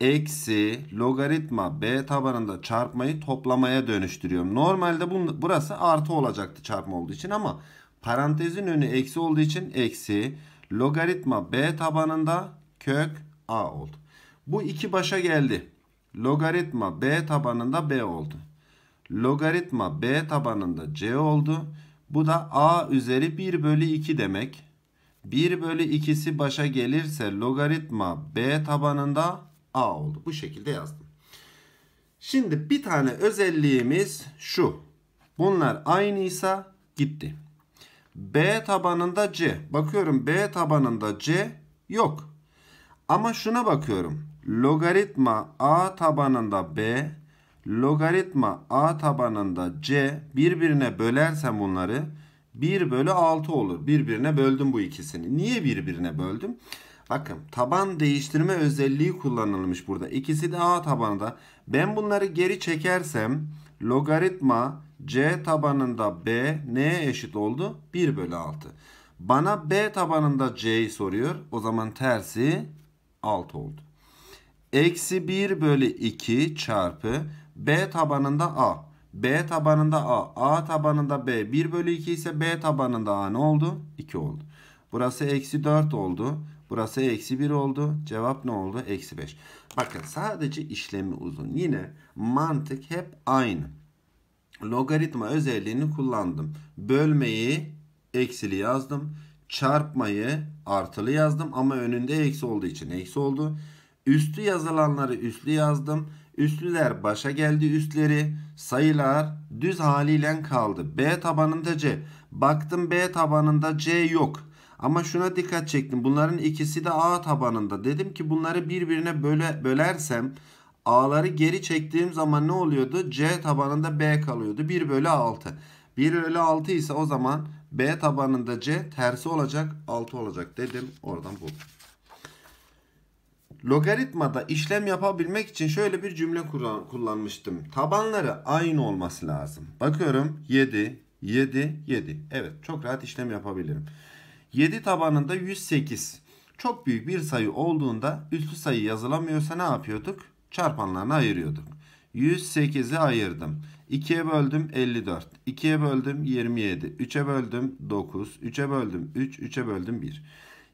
[SPEAKER 1] eksi logaritma B tabanında çarpmayı toplamaya dönüştürüyorum. Normalde bun, burası artı olacaktı çarpma olduğu için ama parantezin önü eksi olduğu için eksi logaritma B tabanında kök A oldu. Bu iki başa geldi. Logaritma B tabanında B oldu. Logaritma B tabanında C oldu. Bu da a üzeri 1 bölü 2 demek. 1 bölü 2'si başa gelirse logaritma b tabanında a oldu. Bu şekilde yazdım. Şimdi bir tane özelliğimiz şu. Bunlar aynıysa gitti. B tabanında C. Bakıyorum B tabanında C yok. Ama şuna bakıyorum. Logaritma A tabanında B logaritma a tabanında c birbirine bölersem bunları 1 bölü 6 olur. Birbirine böldüm bu ikisini. Niye birbirine böldüm? Bakın taban değiştirme özelliği kullanılmış burada. İkisi de a tabanında. Ben bunları geri çekersem logaritma c tabanında b neye eşit oldu? 1 bölü 6. Bana b tabanında c'yi soruyor. O zaman tersi 6 oldu. Eksi 1 bölü 2 çarpı B tabanında A. B tabanında A. A tabanında B 1 bölü 2 ise B tabanında A ne oldu? 2 oldu. Burası eksi 4 oldu. Burası eksi 1 oldu. Cevap ne oldu? Eksi 5. Bakın sadece işlemi uzun. Yine mantık hep aynı. Logaritma özelliğini kullandım. Bölmeyi eksili yazdım. Çarpmayı artılı yazdım. Ama önünde eksi olduğu için eksi oldu. Üstü yazılanları üstlü yazdım. Üstlüler başa geldi üstleri. Sayılar düz haliyle kaldı. B tabanında C. Baktım B tabanında C yok. Ama şuna dikkat çektim. Bunların ikisi de A tabanında. Dedim ki bunları birbirine böle, bölersem A'ları geri çektiğim zaman ne oluyordu? C tabanında B kalıyordu. 1 bölü 6. 1 bölü 6 ise o zaman B tabanında C tersi olacak 6 olacak dedim. Oradan buldum logaritmada işlem yapabilmek için şöyle bir cümle kullanmıştım. Tabanları aynı olması lazım. Bakıyorum 7, 7, 7. Evet çok rahat işlem yapabilirim. 7 tabanında 108. Çok büyük bir sayı olduğunda üstü sayı yazılamıyorsa ne yapıyorduk? Çarpanlarına ayırıyorduk. 108'i ayırdım. 2'ye böldüm 54. 2'ye böldüm 27. 3'e böldüm 9. 3'e böldüm 3. 3'e böldüm 1.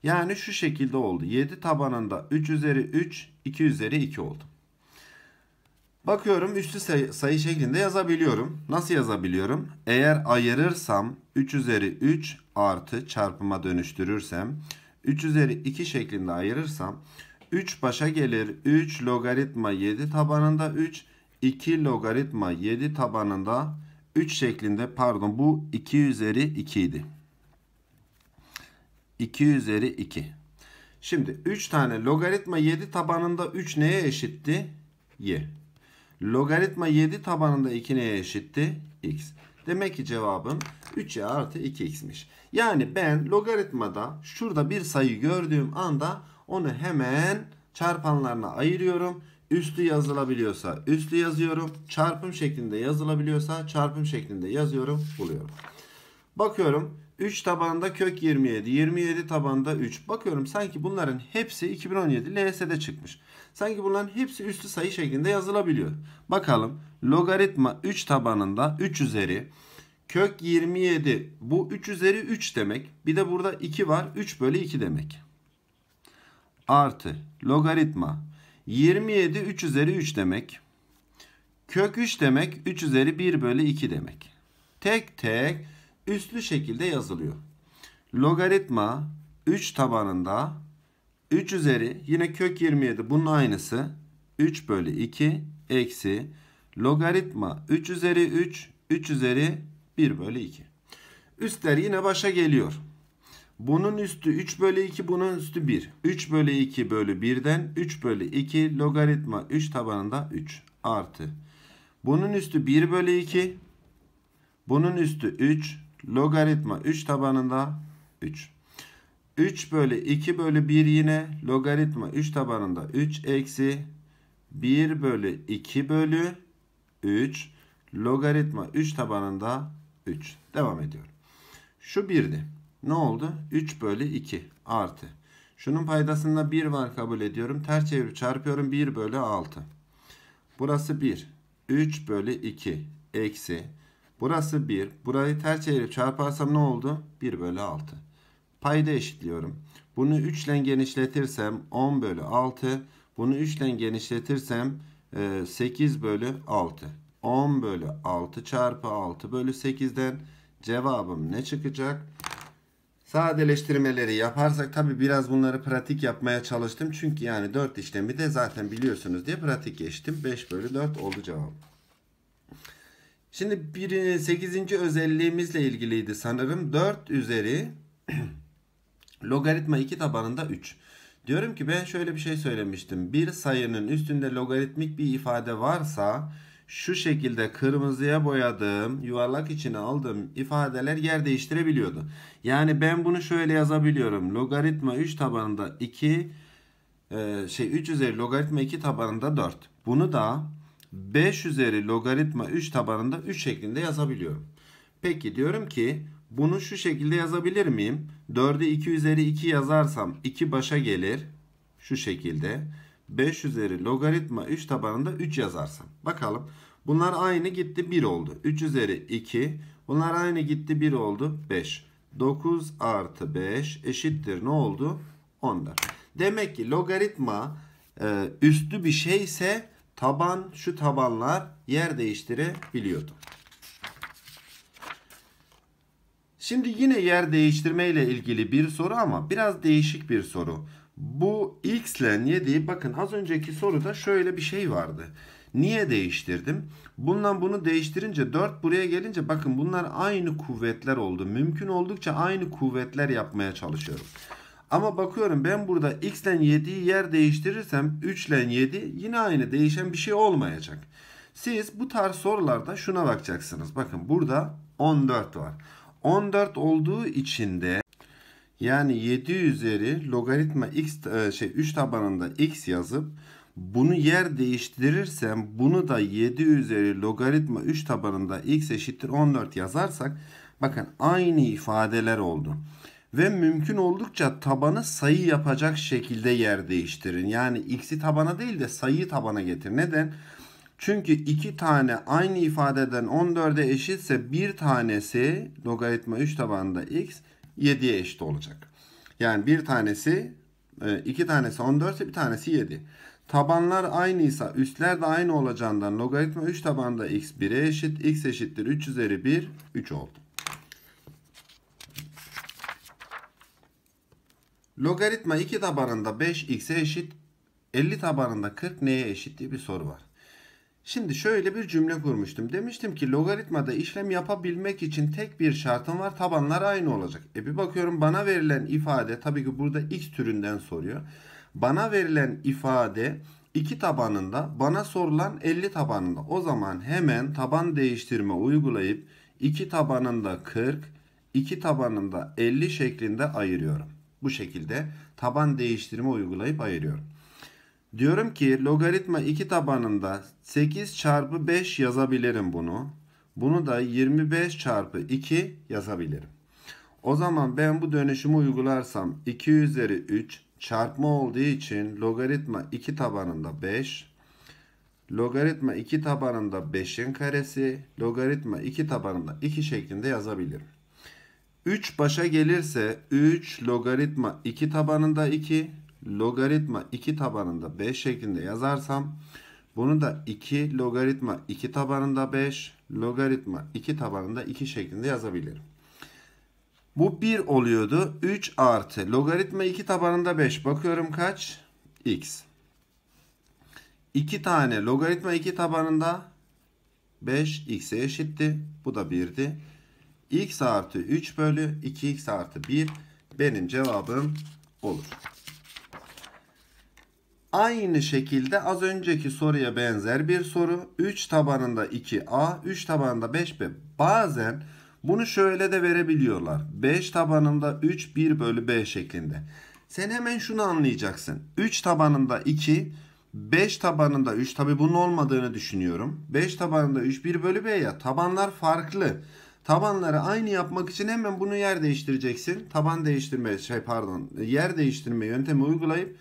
[SPEAKER 1] Yani şu şekilde oldu. 7 tabanında 3 üzeri 3, 2 üzeri 2 oldu. Bakıyorum üstü sayı, sayı şeklinde yazabiliyorum. Nasıl yazabiliyorum? Eğer ayırırsam 3 üzeri 3 artı çarpıma dönüştürürsem 3 üzeri 2 şeklinde ayırırsam 3 başa gelir 3 logaritma 7 tabanında 3 2 logaritma 7 tabanında 3 şeklinde pardon bu 2 üzeri 2 idi. 2 üzeri 2. Şimdi 3 tane logaritma 7 tabanında 3 neye eşitti? Y. Logaritma 7 tabanında 2 neye eşitti? X. Demek ki cevabım 3y artı 2x'miş. Yani ben logaritmada şurada bir sayı gördüğüm anda onu hemen çarpanlarına ayırıyorum. Üstü yazılabiliyorsa üstü yazıyorum. Çarpım şeklinde yazılabiliyorsa çarpım şeklinde yazıyorum. Buluyorum. Bakıyorum 3 tabanda kök 27. 27 tabanda 3. Bakıyorum sanki bunların hepsi 2017 LS'de çıkmış. Sanki bunların hepsi üstü sayı şeklinde yazılabiliyor. Bakalım logaritma 3 tabanında 3 üzeri kök 27 bu 3 üzeri 3 demek. Bir de burada 2 var 3 bölü 2 demek. Artı logaritma 27 3 üzeri 3 demek. Kök 3 demek 3 üzeri 1 bölü 2 demek. Tek tek üstlü şekilde yazılıyor. Logaritma 3 tabanında 3 üzeri yine kök 27 bunun aynısı 3 bölü 2 eksi logaritma 3 üzeri 3 3 üzeri 1 bölü 2. Üstler yine başa geliyor. Bunun üstü 3 bölü 2 bunun üstü 1. 3 bölü 2 bölü 1'den 3 bölü 2 logaritma 3 tabanında 3 artı. Bunun üstü 1 bölü 2. Bunun üstü 3 Logaritma 3 tabanında 3. 3 bölü 2 bölü 1 yine logaritma 3 tabanında 3 eksi 1 bölü 2 bölü 3 logaritma 3 tabanında 3. Devam ediyorum. Şu 1'di. Ne oldu? 3 bölü 2 artı. Şunun paydasında 1 var kabul ediyorum. Ters çevirip çarpıyorum 1 bölü 6. Burası 1. 3 bölü 2 eksi Burası 1. Burayı ters çevirip çarparsam ne oldu? 1 bölü 6. Payda eşitliyorum. Bunu 3 ile genişletirsem 10 bölü 6. Bunu 3 ile genişletirsem 8 e, bölü 6. 10 bölü 6 çarpı 6 bölü 8'den cevabım ne çıkacak? Sadeleştirmeleri yaparsak tabi biraz bunları pratik yapmaya çalıştım. Çünkü yani 4 işlemi de zaten biliyorsunuz diye pratik geçtim. 5 bölü 4 oldu cevabım. Şimdi bir, 8. özelliğimizle ilgiliydi sanırım. 4 üzeri logaritma 2 tabanında 3. Diyorum ki ben şöyle bir şey söylemiştim. Bir sayının üstünde logaritmik bir ifade varsa şu şekilde kırmızıya boyadığım yuvarlak içine aldığım ifadeler yer değiştirebiliyordu. Yani ben bunu şöyle yazabiliyorum. Logaritma 3 tabanında 2 e, şey 3 üzeri logaritma 2 tabanında 4. Bunu da 5 üzeri logaritma 3 tabanında 3 şeklinde yazabiliyorum. Peki diyorum ki bunu şu şekilde yazabilir miyim? 4'ü 2 üzeri 2 yazarsam 2 başa gelir. Şu şekilde. 5 üzeri logaritma 3 tabanında 3 yazarsam. Bakalım. Bunlar aynı gitti 1 oldu. 3 üzeri 2. Bunlar aynı gitti 1 oldu 5. 9 artı 5 eşittir ne oldu? 14. Demek ki logaritma e, üstü bir şeyse taban şu tabanlar yer değiştirebiliyordu. Şimdi yine yer değiştirme ile ilgili bir soru ama biraz değişik bir soru. Bu x ile 7 bakın az önceki soruda şöyle bir şey vardı. Niye değiştirdim? Bundan bunu değiştirince 4 buraya gelince bakın bunlar aynı kuvvetler oldu. Mümkün oldukça aynı kuvvetler yapmaya çalışıyorum. Ama bakıyorum ben burada x ile 7'yi yer değiştirirsem 3 ile 7 yine aynı değişen bir şey olmayacak. Siz bu tarz sorularda şuna bakacaksınız. Bakın burada 14 var. 14 olduğu için de yani 7 üzeri logaritma x e, şey 3 tabanında x yazıp bunu yer değiştirirsem bunu da 7 üzeri logaritma 3 tabanında x eşittir 14 yazarsak bakın aynı ifadeler oldu ve mümkün oldukça tabanı sayı yapacak şekilde yer değiştirin. Yani x'i tabana değil de sayıyı tabana getir. Neden? Çünkü iki tane aynı ifadeden 14'e eşitse bir tanesi logaritma 3 tabanında x 7'ye eşit olacak. Yani bir tanesi e, iki tanesi 14 ise bir tanesi 7. Tabanlar aynıysa üstler de aynı olacağından logaritma 3 tabanında x 1'e eşit. x eşittir 3 üzeri 1 3 oldu. Logaritma 2 tabanında 5x'e eşit 50 tabanında 40 neye eşit diye bir soru var. Şimdi şöyle bir cümle kurmuştum. Demiştim ki logaritmada işlem yapabilmek için tek bir şartım var. Tabanlar aynı olacak. E bir bakıyorum bana verilen ifade tabii ki burada x türünden soruyor. Bana verilen ifade 2 tabanında bana sorulan 50 tabanında. O zaman hemen taban değiştirme uygulayıp 2 tabanında 40, 2 tabanında 50 şeklinde ayırıyorum. Bu şekilde taban değiştirme uygulayıp ayırıyorum. Diyorum ki logaritma 2 tabanında 8 çarpı 5 yazabilirim bunu. Bunu da 25 çarpı 2 yazabilirim. O zaman ben bu dönüşümü uygularsam 2 üzeri 3 çarpma olduğu için logaritma 2 tabanında 5 logaritma 2 tabanında 5'in karesi logaritma 2 tabanında 2 şeklinde yazabilirim. 3 başa gelirse 3 logaritma 2 tabanında 2 logaritma 2 tabanında 5 şeklinde yazarsam bunu da 2 logaritma 2 tabanında 5 logaritma 2 tabanında 2 şeklinde yazabilirim. Bu 1 oluyordu. 3 artı logaritma 2 tabanında 5 bakıyorum kaç? x. 2 tane logaritma 2 tabanında 5 x'e eşitti. Bu da 1'di x artı 3 bölü 2x artı 1 benim cevabım olur. Aynı şekilde az önceki soruya benzer bir soru. 3 tabanında 2a, 3 tabanında 5b. Bazen bunu şöyle de verebiliyorlar. 5 tabanında 3, 1 bölü b şeklinde. Sen hemen şunu anlayacaksın. 3 tabanında 2, 5 tabanında 3. Tabi bunun olmadığını düşünüyorum. 5 tabanında 3, 1 bölü b ya. Tabanlar farklı. Farklı. Tabanları aynı yapmak için hemen bunu yer değiştireceksin. Taban değiştirme şey pardon yer değiştirme yöntemi uygulayıp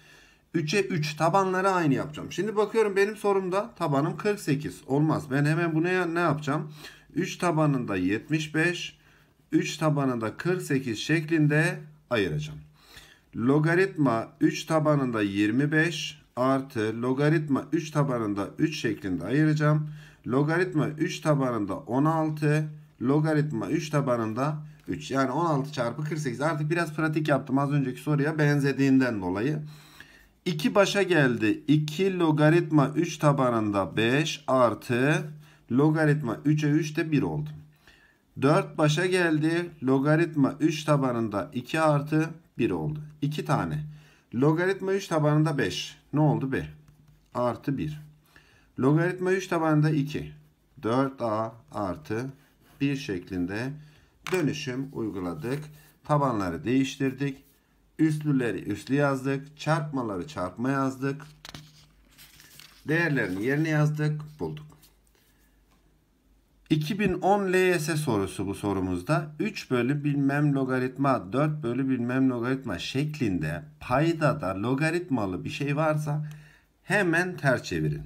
[SPEAKER 1] 3'e 3 tabanları aynı yapacağım. Şimdi bakıyorum benim sorumda tabanım 48 olmaz. Ben hemen buna ne yapacağım? 3 tabanında 75, 3 tabanında 48 şeklinde ayıracağım. Logaritma 3 tabanında 25 artı logaritma 3 tabanında 3 şeklinde ayıracağım. Logaritma 3 tabanında 16 logaritma 3 tabanında 3 yani 16 çarpı 48 artık biraz pratik yaptım az önceki soruya benzediğinden dolayı. 2 başa geldi 2 logaritma 3 tabanında 5 artı logaritma 3'e 3 de 1 oldu. 4 başa geldi logaritma 3 tabanında 2 artı 1 oldu. 2 tane logaritma 3 tabanında 5 ne oldu be artı 1. Logaritma 3 tabanında 2 4a artı 1 şeklinde dönüşüm uyguladık. Tabanları değiştirdik. Üstlüleri üslü yazdık. Çarpmaları çarpma yazdık. Değerlerini yerine yazdık. Bulduk. 2010 LYS sorusu bu sorumuzda 3 bölü bilmem logaritma 4 bölü bilmem logaritma şeklinde paydada logaritmalı bir şey varsa hemen ters çevirin.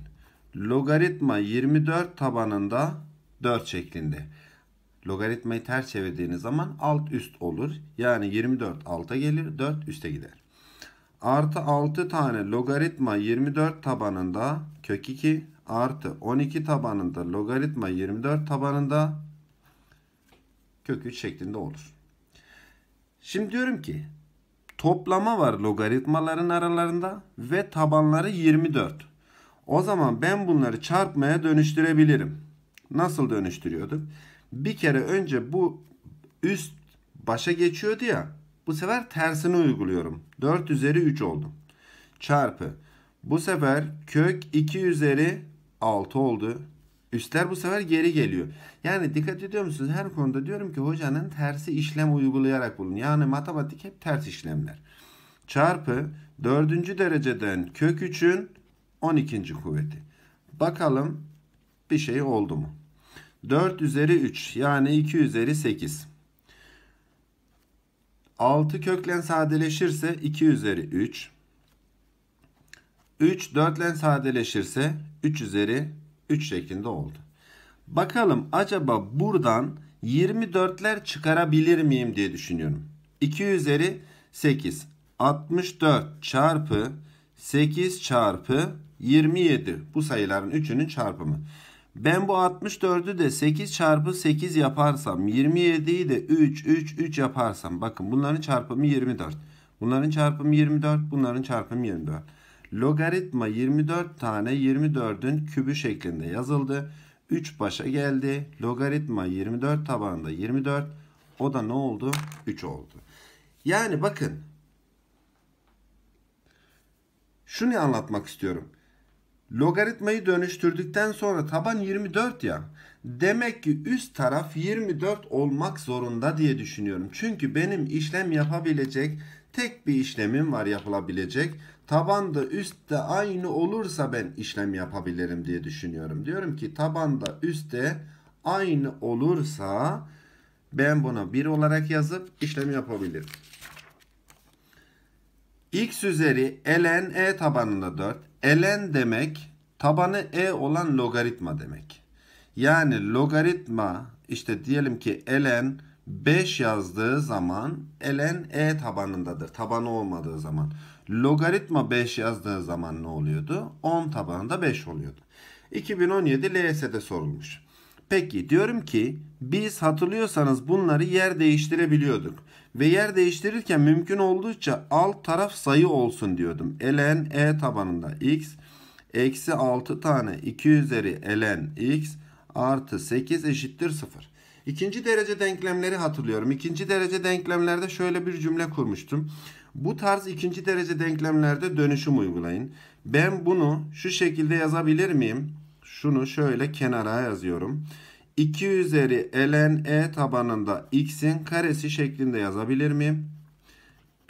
[SPEAKER 1] Logaritma 24 tabanında 4 şeklinde logaritmayı ters çevirdiğiniz zaman alt üst olur. Yani 24 alta gelir 4 üste gider. Artı 6 tane logaritma 24 tabanında kök 2 artı 12 tabanında logaritma 24 tabanında kök 3 şeklinde olur. Şimdi diyorum ki toplama var logaritmaların aralarında ve tabanları 24. O zaman ben bunları çarpmaya dönüştürebilirim. Nasıl dönüştürüyorduk? bir kere önce bu üst başa geçiyordu ya. Bu sefer tersini uyguluyorum. 4 üzeri 3 oldu. Çarpı. Bu sefer kök 2 üzeri 6 oldu. Üstler bu sefer geri geliyor. Yani dikkat ediyor musunuz? Her konuda diyorum ki hocanın tersi işlem uygulayarak bulun. Yani matematik hep ters işlemler. Çarpı 4. dereceden kök 3'ün 12. kuvveti. Bakalım bir şey oldu mu? 4 üzeri 3 yani 2 üzeri 8. 6 köklen sadeleşirse 2 üzeri 3. 3 dörtlen sadeleşirse 3 üzeri 3 şeklinde oldu. Bakalım acaba buradan 24'ler çıkarabilir miyim diye düşünüyorum. 2 üzeri 8. 64 çarpı 8 çarpı 27 bu sayıların üçünün çarpımı. Ben bu 64'ü de 8 çarpı 8 yaparsam 27'yi de 3 3 3 yaparsam bakın bunların çarpımı 24. Bunların çarpımı 24, bunların çarpımı 24. Logaritma 24 tane 24'ün kübü şeklinde yazıldı. 3 başa geldi. Logaritma 24 tabanında 24. O da ne oldu? 3 oldu. Yani bakın. Şunu anlatmak istiyorum. Logaritmayı dönüştürdükten sonra taban 24 ya. Demek ki üst taraf 24 olmak zorunda diye düşünüyorum. Çünkü benim işlem yapabilecek tek bir işlemim var yapılabilecek. Tabanda üstte aynı olursa ben işlem yapabilirim diye düşünüyorum. Diyorum ki tabanda üstte aynı olursa ben buna 1 olarak yazıp işlem yapabilirim. X üzeri ln e tabanında 4 ln demek tabanı e olan logaritma demek. Yani logaritma işte diyelim ki ln 5 yazdığı zaman ln e tabanındadır. Tabanı olmadığı zaman. Logaritma 5 yazdığı zaman ne oluyordu? 10 tabanında 5 oluyordu. 2017 LS'de sorulmuş. Peki diyorum ki biz hatırlıyorsanız bunları yer değiştirebiliyorduk. Ve yer değiştirirken mümkün oldukça alt taraf sayı olsun diyordum. ln e tabanında x eksi 6 tane 2 üzeri ln x artı 8 eşittir 0. İkinci derece denklemleri hatırlıyorum. İkinci derece denklemlerde şöyle bir cümle kurmuştum. Bu tarz ikinci derece denklemlerde dönüşüm uygulayın. Ben bunu şu şekilde yazabilir miyim? Şunu şöyle kenara yazıyorum. 2 üzeri ln e tabanında x'in karesi şeklinde yazabilir miyim?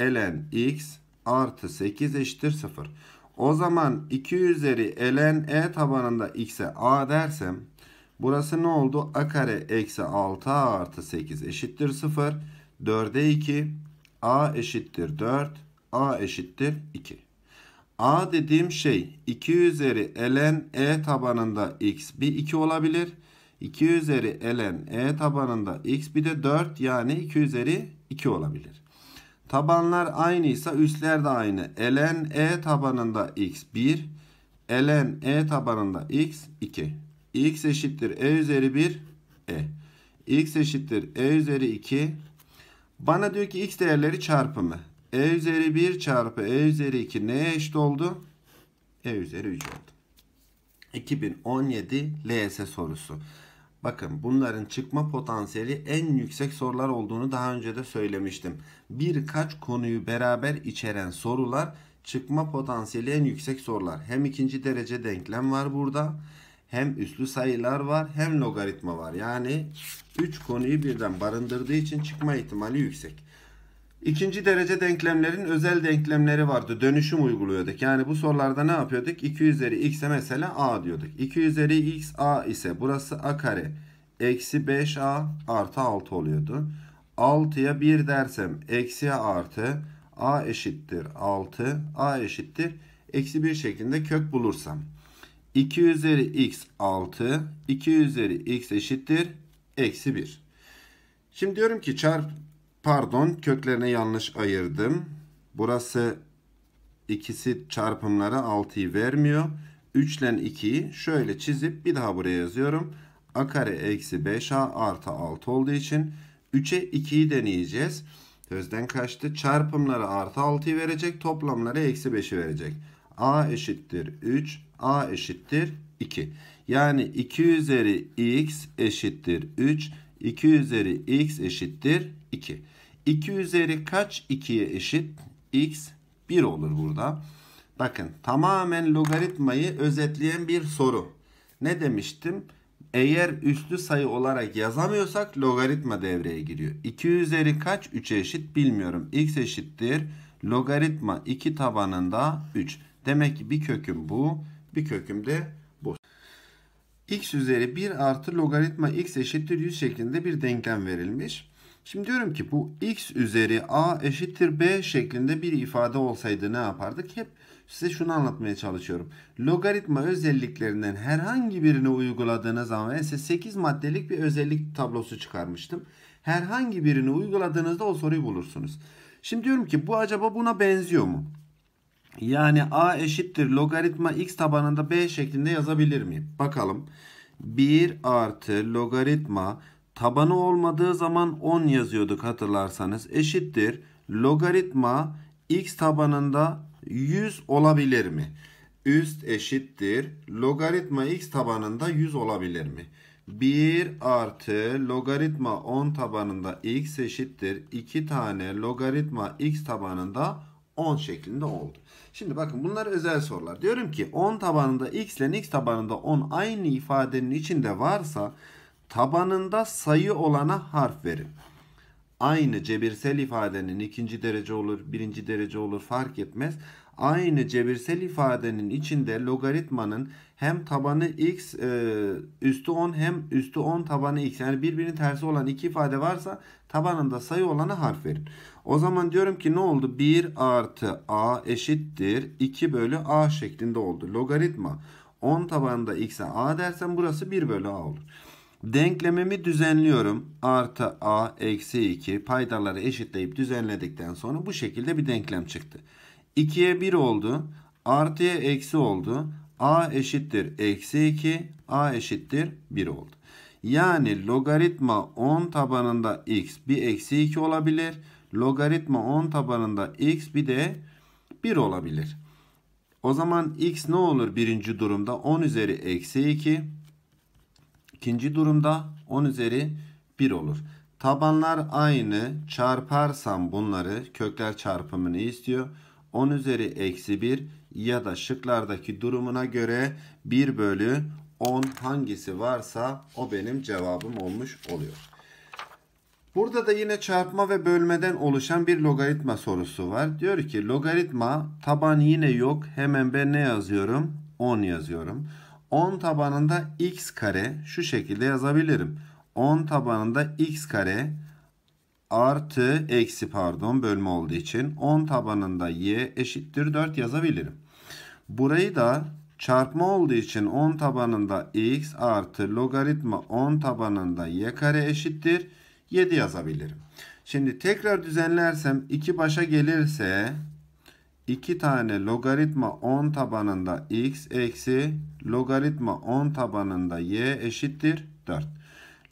[SPEAKER 1] ln x artı 8 eşittir 0. O zaman 2 üzeri ln e tabanında x'e a dersem burası ne oldu? a kare eksi 6 a artı 8 eşittir 0. 4'e 2 a eşittir 4 a eşittir 2. a dediğim şey 2 üzeri ln e tabanında x bir 2 olabilir. 2 üzeri ln e tabanında x bir de 4 yani 2 üzeri 2 olabilir. Tabanlar aynıysa üstler de aynı. ln e tabanında x 1, ln e tabanında x 2. x eşittir e üzeri 1 e. x eşittir e üzeri 2. Bana diyor ki x değerleri çarpımı. e üzeri 1 çarpı e üzeri 2 neye eşit oldu? e üzeri 3 oldu. 2017 LS sorusu. Bakın bunların çıkma potansiyeli en yüksek sorular olduğunu daha önce de söylemiştim. Birkaç konuyu beraber içeren sorular çıkma potansiyeli en yüksek sorular. Hem ikinci derece denklem var burada. Hem üslü sayılar var hem logaritma var. Yani 3 konuyu birden barındırdığı için çıkma ihtimali yüksek. İkinci derece denklemlerin özel denklemleri vardı. Dönüşüm uyguluyorduk. Yani bu sorularda ne yapıyorduk? 2 üzeri x'e mesela a diyorduk. 2 üzeri x a ise burası a kare. Eksi 5a artı 6 oluyordu. 6'ya 1 dersem eksi artı a eşittir 6. a eşittir eksi 1 şeklinde kök bulursam. 2 üzeri x 6. 2 üzeri x eşittir eksi 1. Şimdi diyorum ki çarp Pardon köklerini yanlış ayırdım. Burası ikisi çarpımlara 6'yı vermiyor. 3 ile 2'yi şöyle çizip bir daha buraya yazıyorum. A kare eksi 5A artı 6 olduğu için 3'e 2'yi deneyeceğiz. Sözden kaçtı. Çarpımları artı 6'yı verecek. Toplamları eksi 5'i verecek. A eşittir 3. A eşittir 2. Yani 2 üzeri x eşittir 3. 2 üzeri x eşittir 2. 2 üzeri kaç 2'ye eşit? X 1 olur burada. Bakın tamamen logaritmayı özetleyen bir soru. Ne demiştim? Eğer üslü sayı olarak yazamıyorsak logaritma devreye giriyor. 2 üzeri kaç 3'e eşit bilmiyorum. X eşittir. Logaritma 2 tabanında 3. Demek ki bir köküm bu. Bir köküm de bu. X üzeri 1 artı logaritma x eşittir 100 şeklinde bir denklem verilmiş. Şimdi diyorum ki bu x üzeri a eşittir b şeklinde bir ifade olsaydı ne yapardık? Hep size şunu anlatmaya çalışıyorum. Logaritma özelliklerinden herhangi birini uyguladığınız zaman ben size 8 maddelik bir özellik tablosu çıkarmıştım. Herhangi birini uyguladığınızda o soruyu bulursunuz. Şimdi diyorum ki bu acaba buna benziyor mu? Yani a eşittir logaritma x tabanında b şeklinde yazabilir miyim? Bakalım. 1 artı logaritma Tabanı olmadığı zaman 10 yazıyorduk hatırlarsanız. Eşittir logaritma x tabanında 100 olabilir mi? Üst eşittir logaritma x tabanında 100 olabilir mi? 1 artı logaritma 10 tabanında x eşittir 2 tane logaritma x tabanında 10 şeklinde oldu. Şimdi bakın bunlar özel sorular. Diyorum ki 10 tabanında x ile x tabanında 10 aynı ifadenin içinde varsa tabanında sayı olana harf verin. Aynı cebirsel ifadenin ikinci derece olur, birinci derece olur fark etmez. Aynı cebirsel ifadenin içinde logaritmanın hem tabanı x e, üstü 10 hem üstü 10 tabanı x yani birbirinin tersi olan iki ifade varsa tabanında sayı olana harf verin. O zaman diyorum ki ne oldu? 1 artı a eşittir 2 bölü a şeklinde oldu. Logaritma 10 tabanında x'e a dersen burası 1 bölü a olur. Denklemimi düzenliyorum. Artı a eksi 2 paydaları eşitleyip düzenledikten sonra bu şekilde bir denklem çıktı. 2'ye 1 oldu. Artıya eksi oldu. a eşittir eksi 2. a eşittir 1 oldu. Yani logaritma 10 tabanında x bir eksi 2 olabilir. Logaritma 10 tabanında x bir de 1 olabilir. O zaman x ne olur birinci durumda? 10 üzeri eksi 2 İkinci durumda 10 üzeri 1 olur. Tabanlar aynı. Çarparsam bunları kökler çarpımını istiyor. 10 üzeri eksi 1 ya da şıklardaki durumuna göre 1 bölü 10 hangisi varsa o benim cevabım olmuş oluyor. Burada da yine çarpma ve bölmeden oluşan bir logaritma sorusu var. Diyor ki logaritma taban yine yok. Hemen ben ne yazıyorum? 10 yazıyorum. 10 tabanında x kare şu şekilde yazabilirim. 10 tabanında x kare artı eksi pardon bölme olduğu için 10 tabanında y eşittir 4 yazabilirim. Burayı da çarpma olduğu için 10 tabanında x artı logaritma 10 tabanında y kare eşittir 7 yazabilirim. Şimdi tekrar düzenlersem 2 başa gelirse 2 tane logaritma 10 tabanında x eksi logaritma 10 tabanında y eşittir 4.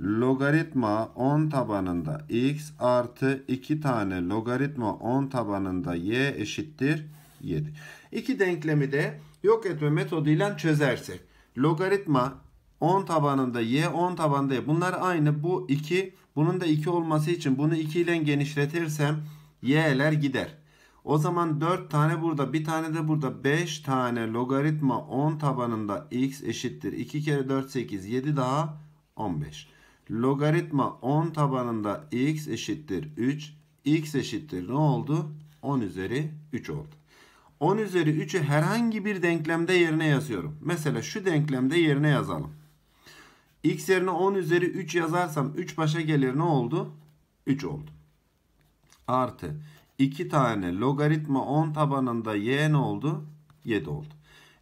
[SPEAKER 1] Logaritma 10 tabanında x artı 2 tane logaritma 10 tabanında y eşittir 7. İki denklemi de yok etme metodu ile çözersek. Logaritma 10 tabanında y 10 tabanında y. Bunlar aynı. Bu 2. Bunun da 2 olması için bunu 2 ile genişletirsem y'ler gider. O zaman 4 tane burada bir tane de burada 5 tane logaritma 10 tabanında x eşittir. 2 kere 4 8 7 daha 15. Logaritma 10 tabanında x eşittir 3. x eşittir ne oldu? 10 üzeri 3 oldu. 10 üzeri 3'ü herhangi bir denklemde yerine yazıyorum. Mesela şu denklemde yerine yazalım. X yerine 10 üzeri 3 yazarsam 3 başa gelir ne oldu? 3 oldu. Artı 2 tane logaritma 10 tabanında y ne oldu? 7 oldu.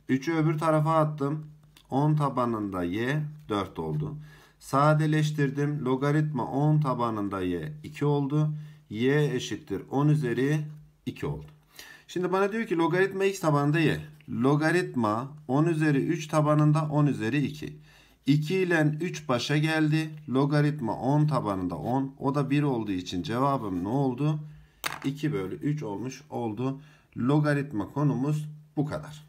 [SPEAKER 1] 3'ü öbür tarafa attım. 10 tabanında y 4 oldu. Sadeleştirdim. Logaritma 10 tabanında y 2 oldu. y eşittir 10 üzeri 2 oldu. Şimdi bana diyor ki logaritma x tabanında y. Logaritma 10 üzeri 3 tabanında 10 üzeri 2. 2 ile 3 başa geldi. Logaritma 10 tabanında 10. O da 1 olduğu için cevabım ne oldu? 2 bölü 3 olmuş oldu. Logaritma konumuz bu kadar.